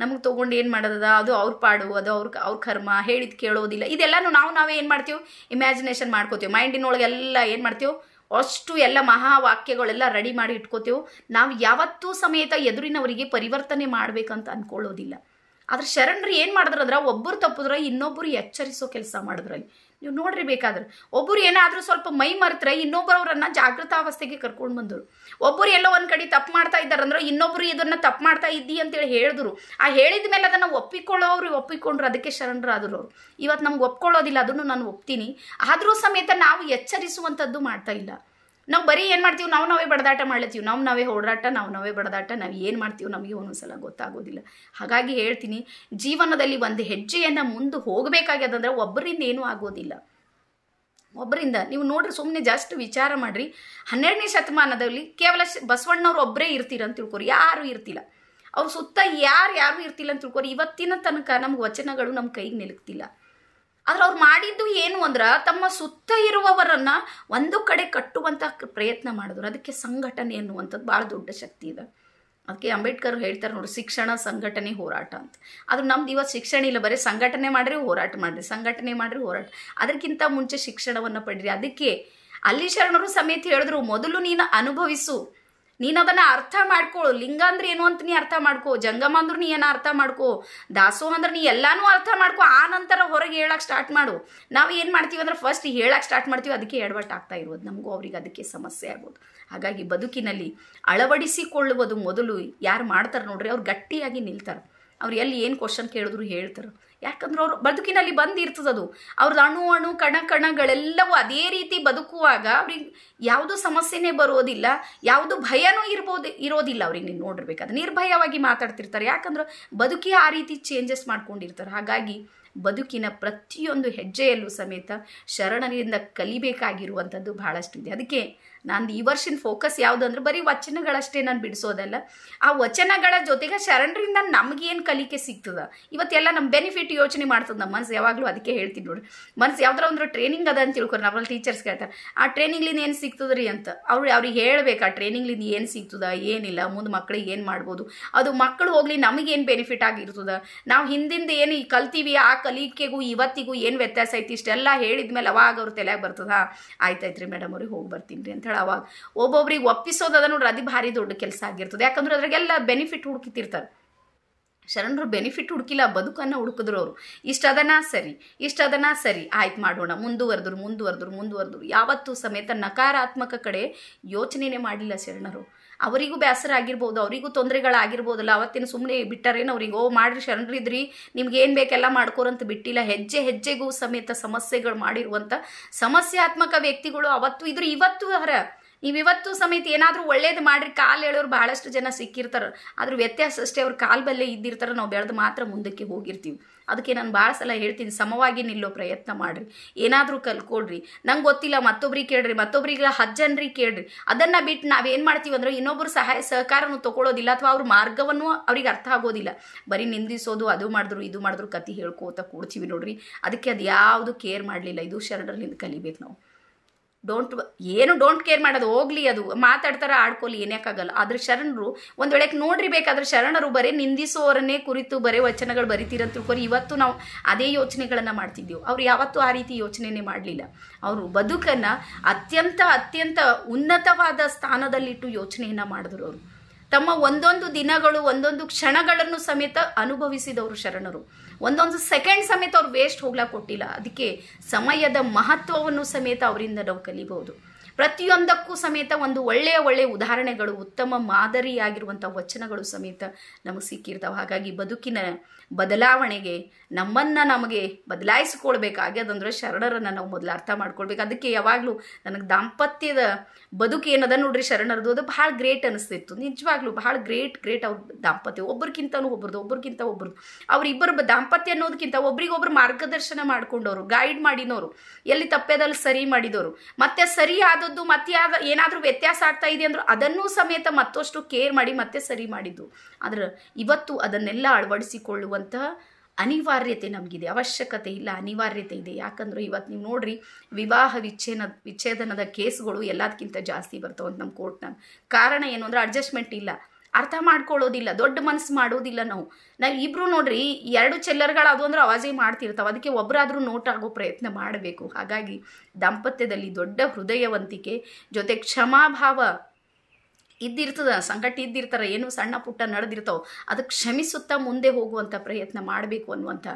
ನಮಗೆ ತೊಗೊಂಡು ಏನು ಮಾಡೋದದ ಅದು ಅವ್ರ ಪಾಡು ಅದು ಅವ್ರ ಅವ್ರ ಕರ್ಮ ಹೇಳಿದ ಕೇಳೋದಿಲ್ಲ ಇದೆಲ್ಲಾನು ನಾವು ನಾವೇ ಏನು ಮಾಡ್ತೀವಿ ಇಮ್ಯಾಜಿನೇಷನ್ ಮಾಡ್ಕೋತೀವಿ ಮೈಂಡಿನೊಳಗೆಲ್ಲ ಏನು ಮಾಡ್ತೀವಿ ಅಷ್ಟು ಎಲ್ಲ ಮಹಾವಾಕ್ಯಗಳೆಲ್ಲ ರೆಡಿ ಮಾಡಿ ಇಟ್ಕೋತೇವೆ ನಾವು ಯಾವತ್ತೂ ಸಮೇತ ಎದುರಿನವರಿಗೆ ಪರಿವರ್ತನೆ ಮಾಡಬೇಕಂತ ಅಂದ್ಕೊಳ್ಳೋದಿಲ್ಲ ಆದರೆ ಶರಣರು ಏನು ಮಾಡಿದ್ರಂದ್ರೆ ಒಬ್ಬರು ತಪ್ಪಿದ್ರೆ ಇನ್ನೊಬ್ಬರು ಎಚ್ಚರಿಸೋ ಕೆಲಸ ಮಾಡಿದ್ರಲ್ಲಿ ನೀವು ನೋಡ್ರಿ ಬೇಕಾದ್ರೆ ಒಬ್ಬರು ಏನಾದರೂ ಸ್ವಲ್ಪ ಮೈ ಮರೆತ್ರೆ ಇನ್ನೊಬ್ಬರವ್ರನ್ನ ಜಾಗೃತಾವಸ್ಥೆಗೆ ಕರ್ಕೊಂಡು ಬಂದರು ಒಬ್ಬರು ಎಲ್ಲೋ ಒಂದು ಕಡೆ ತಪ್ಪು ಮಾಡ್ತಾ ಇದ್ದಾರೆ ಇನ್ನೊಬ್ಬರು ಇದನ್ನು ತಪ್ಪು ಮಾಡ್ತಾ ಇದ್ದೀ ಅಂತೇಳಿ ಹೇಳಿದ್ರು ಆ ಹೇಳಿದ ಮೇಲೆ ಅದನ್ನು ಒಪ್ಪಿಕೊಳ್ಳೋರು ಒಪ್ಪಿಕೊಂಡ್ರು ಅದಕ್ಕೆ ಶರಣರಾದರು ಅವರು ಇವತ್ತು ನಮ್ಗೆ ಒಪ್ಕೊಳ್ಳೋದಿಲ್ಲ ಅದನ್ನು ನಾನು ಒಪ್ತೀನಿ ಆದರೂ ಸಮೇತ ನಾವು ಎಚ್ಚರಿಸುವಂಥದ್ದು ಮಾಡ್ತಾ ಇಲ್ಲ ನಾವು ಬರೀ ಏನು ಮಾಡ್ತೀವಿ ನಾವು ನಾವೇ ಬಡದಾಟ ಮಾಡ್ಲತ್ತೀವಿ ನಾವು ನಾವೇ ಓಡಾಟ ನಾವು ನಾವೇ ಬಡದಾಟ ನಾವು ಏನು ಮಾಡ್ತೀವಿ ನಮಗೆ ಸಲ ಗೊತ್ತಾಗೋದಿಲ್ಲ ಹಾಗಾಗಿ ಹೇಳ್ತೀನಿ ಜೀವನದಲ್ಲಿ ಒಂದು ಹೆಜ್ಜೆಯನ್ನು ಮುಂದೆ ಹೋಗಬೇಕಾಗ್ಯದಂದ್ರೆ ಒಬ್ಬರಿಂದ ಏನೂ ಆಗೋದಿಲ್ಲ ಒಬ್ಬರಿಂದ ನೀವು ನೋಡ್ರಿ ಸುಮ್ಮನೆ ಜಸ್ಟ್ ವಿಚಾರ ಮಾಡಿರಿ ಹನ್ನೆರಡನೇ ಶತಮಾನದಲ್ಲಿ ಕೇವಲ ಬಸವಣ್ಣವ್ರು ಒಬ್ಬರೇ ಇರ್ತೀರ ಅಂತ ತಿಳ್ಕೊರಿ ಯಾರೂ ಇರ್ತಿಲ್ಲ ಅವ್ರ ಸುತ್ತ ಯಾರು ಯಾರು ಇರ್ತಿಲ್ಲ ಅಂತ ತಿಳ್ಕೊರಿ ಇವತ್ತಿನ ತನಕ ನಮ್ಗೆ ವಚನಗಳು ನಮ್ಮ ಕೈಗೆ ನಿಲುಕ್ತಿಲ್ಲ ಆದ್ರೆ ಅವ್ರು ಮಾಡಿದ್ದು ಏನು ಅಂದ್ರ ತಮ್ಮ ಸುತ್ತ ಇರುವವರನ್ನ ಒಂದು ಕಡೆ ಕಟ್ಟುವಂತ ಪ್ರಯತ್ನ ಮಾಡಿದ್ರು ಅದಕ್ಕೆ ಸಂಘಟನೆ ಅನ್ನುವಂಥದ್ದು ಭಾಳ ದೊಡ್ಡ ಶಕ್ತಿ ಇದೆ ಅದಕ್ಕೆ ಅಂಬೇಡ್ಕರ್ ಹೇಳ್ತಾರೆ ನೋಡಿ ಶಿಕ್ಷಣ ಸಂಘಟನೆ ಹೋರಾಟ ಅಂತ ಆದ್ರೆ ನಮ್ದು ಇವತ್ತು ಶಿಕ್ಷಣ ಇಲ್ಲ ಬರೀ ಸಂಘಟನೆ ಮಾಡ್ರಿ ಹೋರಾಟ ಮಾಡ್ರಿ ಸಂಘಟನೆ ಮಾಡ್ರಿ ಹೋರಾಟ ಅದಕ್ಕಿಂತ ಮುಂಚೆ ಶಿಕ್ಷಣವನ್ನು ಪಡ್ರಿ ಅದಕ್ಕೆ ಅಲ್ಲಿ ಶರಣರು ಸಮೇತ ಹೇಳಿದ್ರು ಮೊದಲು ನೀನು ಅನುಭವಿಸು ನೀನು ಅದನ್ನ ಅರ್ಥ ಮಾಡ್ಕೋ ಲಿಂಗ ಅಂದ್ರೆ ಏನು ಅಂತ ನೀ ಅರ್ಥ ಮಾಡ್ಕೊ ಜಂಗಮ ಅಂದ್ರೆ ನೀ ಏನೋ ಅರ್ಥ ಮಾಡ್ಕೊ ದಾಸೋಹ ಅಂದ್ರೆ ನೀ ಎಲ್ಲಾನು ಅರ್ಥ ಮಾಡ್ಕೊ ಆ ನಂತರ ಹೊರಗೆ ಹೇಳಕ್ ಸ್ಟಾರ್ಟ್ ಮಾಡು ನಾವು ಏನು ಮಾಡ್ತೀವಿ ಅಂದ್ರೆ ಫಸ್ಟ್ ಹೇಳಕ್ಕೆ ಸ್ಟಾರ್ಟ್ ಮಾಡ್ತೀವಿ ಅದಕ್ಕೆ ಆಗ್ತಾ ಇರೋದು ನಮಗೂ ಅವ್ರಿಗೆ ಅದಕ್ಕೆ ಸಮಸ್ಯೆ ಆಗ್ಬೋದು ಹಾಗಾಗಿ ಬದುಕಿನಲ್ಲಿ ಅಳವಡಿಸಿಕೊಳ್ಳುವುದು ಮೊದಲು ಯಾರು ಮಾಡ್ತಾರೆ ನೋಡ್ರಿ ಅವ್ರು ಗಟ್ಟಿಯಾಗಿ ನಿಲ್ತಾರೆ ಅವ್ರು ಎಲ್ಲಿ ಏನು ಕ್ವಶನ್ ಕೇಳಿದ್ರು ಹೇಳ್ತಾರೆ ಯಾಕಂದ್ರೆ ಅವರು ಬದುಕಿನಲ್ಲಿ ಬಂದಿರ್ತದದು ಅವ್ರದ್ದು ಅಣು ಅಣು ಕಣ ಕಣಗಳೆಲ್ಲವೂ ಅದೇ ರೀತಿ ಬದುಕುವಾಗ ಅವ್ರಿಗೆ ಯಾವುದು ಸಮಸ್ಯೆನೇ ಬರೋದಿಲ್ಲ ಯಾವುದು ಭಯನೂ ಇರ್ಬೋದು ಇರೋದಿಲ್ಲ ಅವ್ರಿಗೆ ನೀವು ಅದು ನಿರ್ಭಯವಾಗಿ ಮಾತಾಡ್ತಿರ್ತಾರೆ ಯಾಕಂದ್ರೆ ಬದುಕಿ ಆ ರೀತಿ ಚೇಂಜಸ್ ಮಾಡ್ಕೊಂಡಿರ್ತಾರೆ ಹಾಗಾಗಿ ಬದುಕಿನ ಪ್ರತಿಯೊಂದು ಹೆಜ್ಜೆಯಲ್ಲೂ ಸಮೇತ ಶರಣರಿಂದ ಕಲಿಬೇಕಾಗಿರುವಂಥದ್ದು ಬಹಳಷ್ಟು ಇದೆ ಅದಕ್ಕೆ ನಾನು ಈ ವರ್ಷದ ಫೋಕಸ್ ಯಾವುದು ಅಂದ್ರೆ ಬರೀ ವಚನಗಳಷ್ಟೇ ನಾನು ಬಿಡಿಸೋದಲ್ಲ ಆ ವಚನಗಳ ಜೊತೆಗೆ ಶರಣರಿಂದ ನಮಗೇನು ಕಲಿಕೆ ಸಿಗ್ತದ ಇವತ್ತೆಲ್ಲ ನಮ್ಮ ಬೆನಿಫಿಟ್ ಯೋಚನೆ ಮಾಡ್ತದೆ ನಮ್ಮ ಮನಸ್ಸು ಯಾವಾಗಲೂ ಅದಕ್ಕೆ ಹೇಳ್ತೀನಿ ನೋಡಿ ಮನಸ್ಸು ಯಾವ್ದಾರ ಒಂದು ಟ್ರೈನಿಂಗ್ ಅದ ಅಂತ ತಿಳ್ಕೊರಿ ನಮ್ಮಲ್ಲಿ ಟೀಚರ್ಸ್ ಕೇಳ್ತಾರೆ ಆ ಟ್ರೈನಿಂಗ್ಲಿಂದ ಏನು ಸಿಗ್ತದ್ರಿ ಅಂತ ಅವ್ರು ಅವ್ರಿಗೆ ಹೇಳಬೇಕು ಆ ಟ್ರೈನಿಂಗ್ಲಿಂದ ಏನು ಸಿಗ್ತದ ಏನಿಲ್ಲ ಮುಂದೆ ಮಕ್ಕಳಿಗೆ ಏನು ಮಾಡ್ಬೋದು ಅದು ಮಕ್ಕಳು ಹೋಗಲಿ ನಮಗೇನು ಬೆನಿಫಿಟ್ ಆಗಿರ್ತದೆ ನಾವು ಹಿಂದಿಂದ ಏನು ಕಲ್ತೀವಿ ಆ ಕಲಿಕೆಗೂ ಇವತ್ತಿಗೂ ಏನು ವ್ಯತ್ಯಾಸ ಐತಿ ಇಷ್ಟೆಲ್ಲ ಹೇಳಿದ್ಮೇಲೆ ಅವಾಗ ಅವ್ರ ತಲೆಯಾಗಿ ಬರ್ತದ ಆಯ್ತಾಯ್ತು ರೀ ಮೇಡಮ್ ಅವ್ರಿಗೆ ಹೋಗಿ ಬರ್ತೀನಿ ರೀ ಅಂತ ಹೇಳ ಅವಾಗ ಒಬ್ಬೊಬ್ರಿಗೆ ಒಪ್ಪಿಸೋದ ನೋಡ್ರಿ ಅದು ಭಾರಿ ದೊಡ್ಡ ಕೆಲಸ ಆಗಿರ್ತದೆ ಯಾಕಂದ್ರೆ ಅದ್ರಾಗೆಲ್ಲ ಬೆನಿಫಿಟ್ ಹುಡುಕಿತಿರ್ತಾರೆ ಶರಣರು ಬೆನಿಫಿಟ್ ಹುಡುಕಿಲ್ಲ ಬದುಕನ್ನು ಹುಡುಕಿದ್ರು ಅವರು ಅದನ್ನ ಸರಿ ಇಷ್ಟ ಅದನ್ನ ಸರಿ ಆಯ್ತು ಮಾಡೋಣ ಮುಂದುವರೆದ್ರು ಮುಂದುವರೆದ್ರು ಮುಂದುವರೆದ್ರು ಯಾವತ್ತೂ ಸಮೇತ ನಕಾರಾತ್ಮಕ ಕಡೆ ಯೋಚನೆನೇ ಮಾಡಲಿಲ್ಲ ಶರಣರು ಅವರಿಗೂ ಬೇಸರ ಆಗಿರ್ಬೋದು ಅವರಿಗೂ ತೊಂದರೆಗಳಾಗಿರ್ಬೋದಲ್ಲ ಅವತ್ತಿನ ಸುಮ್ಮನೆ ಬಿಟ್ಟಾರೇನು ಅವ್ರಿಗೆ ಓ ಮಾಡ್ರಿ ಶರಣರಿದ್ರಿ ನಿಮ್ಗೆ ಏನು ಬೇಕೆಲ್ಲ ಮಾಡ್ಕೋರಂತ ಬಿಟ್ಟಿಲ್ಲ ಹೆಜ್ಜೆ ಹೆಜ್ಜೆಗೂ ಸಮೇತ ಸಮಸ್ಯೆಗಳು ಮಾಡಿರುವಂಥ ಸಮಸ್ಯಾತ್ಮಕ ವ್ಯಕ್ತಿಗಳು ಅವತ್ತು ಇದ್ರು ಇವತ್ತು ಹರ ನೀವು ಇವತ್ತು ಸಮೇತ ಏನಾದರೂ ಒಳ್ಳೇದು ಮಾಡ್ರಿ ಕಾಲು ಹೇಳೋರು ಬಹಳಷ್ಟು ಜನ ಸಿಕ್ಕಿರ್ತಾರೆ ಆದ್ರೂ ವ್ಯತ್ಯಾಸ ಅಷ್ಟೇ ಅವ್ರ ಕಾಲು ಬಲ್ಲೇ ಇದ್ದಿರ್ತಾರೆ ನಾವು ಬೆಳೆದು ಮಾತ್ರ ಮುಂದಕ್ಕೆ ಹೋಗಿರ್ತೀವಿ ಅದಕ್ಕೆ ನಾನು ಭಾಳ ಸಲ ಹೇಳ್ತೀನಿ ಸಮವಾಗಿ ನಿಲ್ಲೋ ಪ್ರಯತ್ನ ಮಾಡ್ರಿ ಏನಾದರೂ ಕಲ್ಕೊಡ್ರಿ ನಂಗೆ ಗೊತ್ತಿಲ್ಲ ಮತ್ತೊಬ್ರಿಗೆ ಕೇಳ್ರಿ ಮತ್ತೊಬ್ರಿಗೆ ಜನರಿಗೆ ಕೇಳ್ರಿ ಅದನ್ನು ಬಿಟ್ಟು ನಾವೇನು ಮಾಡ್ತೀವಿ ಅಂದ್ರೆ ಇನ್ನೊಬ್ರು ಸಹಾಯ ಸಹಕಾರನು ತೊಗೊಳೋದಿಲ್ಲ ಅಥವಾ ಅವ್ರ ಮಾರ್ಗವನ್ನು ಅವ್ರಿಗೆ ಅರ್ಥ ಆಗೋದಿಲ್ಲ ಬರೀ ನಿಂದಿಸೋದು ಅದು ಮಾಡಿದ್ರು ಇದು ಮಾಡಿದ್ರು ಕತಿ ಹೇಳ್ಕೋತ ಕೂಡ್ತೀವಿ ನೋಡ್ರಿ ಅದಕ್ಕೆ ಅದು ಯಾವುದು ಕೇರ್ ಮಾಡಲಿಲ್ಲ ಇದು ಶರಣರಿಂದ ಕಲಿಬೇಕು ನಾವು ಡೋಂಟ್ ಏನು ಡೋಂಟ್ ಕೇರ್ ಮಾಡೋದು ಹೋಗ್ಲಿ ಅದು ಮಾತಾಡ್ತಾರ ಆಡ್ಕೊಲಿ ಏನ್ಯಾಕಾಗಲ್ಲ ಆದ್ರೆ ಶರಣರು ಒಂದ್ ವೇಳೆಗೆ ನೋಡ್ರಿ ಬೇಕಾದ್ರೆ ಶರಣರು ಬರೇ ನಿಂದಿಸೋರನ್ನೇ ಕುರಿತು ಬರೇ ವಚನಗಳು ಬರೀತೀರಂತ ತಿಳ್ಕೊರಿ ಇವತ್ತು ನಾವು ಅದೇ ಯೋಚನೆಗಳನ್ನ ಮಾಡ್ತಿದ್ದೆವು ಅವ್ರು ಯಾವತ್ತೂ ಆ ರೀತಿ ಯೋಚನೆನೇ ಮಾಡಲಿಲ್ಲ ಅವರು ಬದುಕನ್ನ ಅತ್ಯಂತ ಅತ್ಯಂತ ಉನ್ನತವಾದ ಸ್ಥಾನದಲ್ಲಿಟ್ಟು ಯೋಚನೆಯನ್ನ ಮಾಡಿದ್ರು ಅವರು ತಮ್ಮ ಒಂದೊಂದು ದಿನಗಳು ಒಂದೊಂದು ಕ್ಷಣಗಳನ್ನು ಸಮೇತ ಅನುಭವಿಸಿದವರು ಶರಣರು ಒಂದೊಂದು ಸೆಕೆಂಡ್ ಸಮೇತ ಅವ್ರು ವೇಸ್ಟ್ ಹೋಗ್ಲಾ ಕೊಟ್ಟಿಲ್ಲ ಅದಕ್ಕೆ ಸಮಯದ ಮಹತ್ವವನ್ನು ಸಮೇತ ಅವರಿಂದ ನಾವು ಕಲಿಬಹುದು ಪ್ರತಿಯೊಂದಕ್ಕೂ ಸಮೇತ ಒಂದು ಒಳ್ಳೆಯ ಒಳ್ಳೆಯ ಉದಾಹರಣೆಗಳು ಉತ್ತಮ ಮಾದರಿಯಾಗಿರುವಂಥ ವಚನಗಳು ಸಮೇತ ನಮಗೆ ಸಿಕ್ಕಿರ್ತಾವೆ ಹಾಗಾಗಿ ಬದುಕಿನ ಬದಲಾವಣೆಗೆ ನಮ್ಮನ್ನು ನಮಗೆ ಬದಲಾಯಿಸಿಕೊಳ್ಬೇಕಾಗ್ಯದಂದ್ರೆ ಶರಣರನ್ನು ನಾವು ಮೊದಲು ಅರ್ಥ ಮಾಡ್ಕೊಳ್ಬೇಕು ಅದಕ್ಕೆ ಯಾವಾಗಲೂ ನನಗೆ ದಾಂಪತ್ಯದ ಬದುಕು ಏನದ ನೋಡ್ರಿ ಶರಣರದು ಅದು ಭಾಳ ಗ್ರೇಟ್ ಅನಿಸ್ತಿತ್ತು ನಿಜವಾಗ್ಲೂ ಭಾಳ ಗ್ರೇಟ್ ಗ್ರೇಟ್ ಅವ್ರ ದಾಂಪತ್ಯ ಒಬ್ಬರಿಗಿಂತನೂ ಒಬ್ರದ್ದು ಒಬ್ರಿಗಿಂತ ಒಬ್ರದ್ದು ಅವರಿಬ್ಬರು ದಾಂಪತ್ಯ ಅನ್ನೋದಕ್ಕಿಂತ ಒಬ್ರಿಗೊಬ್ರು ಮಾರ್ಗದರ್ಶನ ಮಾಡ್ಕೊಂಡವರು ಗೈಡ್ ಮಾಡಿನವರು ಎಲ್ಲಿ ತಪ್ಪೆದಲ್ಲಿ ಸರಿ ಮಾಡಿದವರು ಮತ್ತೆ ಸರಿಯಾದ ಆದದ್ದು ಮತ್ತೆ ಯಾವ ಏನಾದರೂ ವ್ಯತ್ಯಾಸ ಆಗ್ತಾ ಇದೆ ಅಂದರೂ ಅದನ್ನೂ ಸಮೇತ ಮತ್ತಷ್ಟು ಕೇರ್ ಮಾಡಿ ಮತ್ತೆ ಸರಿ ಮಾಡಿದ್ದು ಆದರೆ ಇವತ್ತು ಅದನ್ನೆಲ್ಲ ಅಳವಡಿಸಿಕೊಳ್ಳುವಂತಹ ಅನಿವಾರ್ಯತೆ ನಮಗಿದೆ ಅವಶ್ಯಕತೆ ಇಲ್ಲ ಅನಿವಾರ್ಯತೆ ಇದೆ ಯಾಕಂದರೆ ಇವತ್ತು ನೀವು ನೋಡ್ರಿ ವಿವಾಹ ವಿಚ್ಛೇದ ವಿಚ್ಛೇದನದ ಕೇಸ್ಗಳು ಎಲ್ಲದಕ್ಕಿಂತ ಜಾಸ್ತಿ ಬರ್ತವೆ ಅಂತ ನಮ್ಮ ಕೋರ್ಟ್ನಾಗ ಕಾರಣ ಏನು ಅಂದ್ರೆ ಅಡ್ಜಸ್ಟ್ಮೆಂಟ್ ಇಲ್ಲ ಅರ್ಥ ಮಾಡ್ಕೊಳ್ಳೋದಿಲ್ಲ ದೊಡ್ಡ ಮನಸ್ಸು ಮಾಡೋದಿಲ್ಲ ನಾವು ನಾವು ಇಬ್ರು ನೋಡ್ರಿ ಎರಡು ಅದು ಅಂದ್ರೆ ಅವಾಜೇ ಮಾಡ್ತಿರ್ತಾವೆ ಅದಕ್ಕೆ ನೋಟ್ ಆಗೋ ಪ್ರಯತ್ನ ಮಾಡಬೇಕು ಹಾಗಾಗಿ ದಾಂಪತ್ಯದಲ್ಲಿ ದೊಡ್ಡ ಹೃದಯವಂತಿಕೆ ಜೊತೆ ಕ್ಷಮಾಭಾವ ಇದ್ದಿರ್ತದ ಸಂಕಟ ಇದ್ದಿರ್ತಾರೆ ಏನು ಸಣ್ಣ ಪುಟ್ಟ ನಡೆದಿರ್ತಾವೆ ಅದಕ್ಕೆ ಕ್ಷಮಿಸುತ್ತಾ ಮುಂದೆ ಹೋಗುವಂಥ ಪ್ರಯತ್ನ ಮಾಡಬೇಕು ಅನ್ನುವಂಥ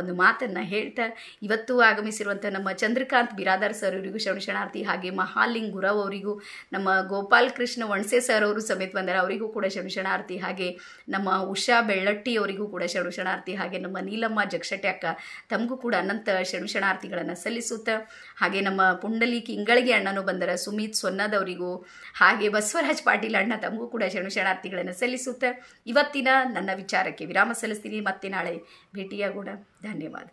ಒಂದು ಮಾತನ್ನು ಹೇಳ್ತಾ ಇವತ್ತು ಆಗಮಿಸಿರುವಂಥ ನಮ್ಮ ಚಂದ್ರಕಾಂತ್ ಬಿರಾದಾರ್ ಸರ್ ಅವರಿಗೂ ಶರಣ ಶರಣಾರ್ಥಿ ಹಾಗೆ ಮಹಾಲಿಂಗ್ ಗುರವ್ ಅವರಿಗೂ ನಮ್ಮ ಗೋಪಾಲ್ ಕೃಷ್ಣ ವಣಸೆ ಸರ್ ಅವರು ಸಮೇತ ಬಂದರೆ ಅವರಿಗೂ ಕೂಡ ಶರಣ ಶರಣಾರ್ಥಿ ಹಾಗೆ ನಮ್ಮ ಉಷಾ ಬೆಳ್ಳಟ್ಟಿ ಅವರಿಗೂ ಕೂಡ ಶರಣ ಶರಣಾರ್ಥಿ ಹಾಗೆ ನಮ್ಮ ನೀಲಮ್ಮ ಜಕ್ಷಟೆ ಅಕ್ಕ ತಮಗೂ ಕೂಡ ಅನಂತ ಶರಣ ಶರಣಾರ್ಥಿಗಳನ್ನು ಸಲ್ಲಿಸುತ್ತಾ ಹಾಗೆ ನಮ್ಮ ಪುಂಡಲಿ ಕಿಂಗಳಿಗೆ ಅಣ್ಣನೂ ಬಂದರೆ ಸುಮಿತ್ ಸೊನ್ನದವರಿಗೂ ಹಾಗೆ ಬಸವರಾಜ್ ಪಾಟೀಲ್ ಅಣ್ಣ ತಮಗೂ ಕೂಡ ಶರಣು ಶರಣಾರ್ಥಿಗಳನ್ನು ಸಲ್ಲಿಸುತ್ತೆ ಇವತ್ತಿನ ನನ್ನ ವಿಚಾರಕ್ಕೆ ವಿರಾಮ ಸಲ್ಲಿಸ್ತೀನಿ ಮತ್ತೆ ನಾಳೆ ಭೇಟಿಯಾಗೋಣ ಧನ್ಯವಾದ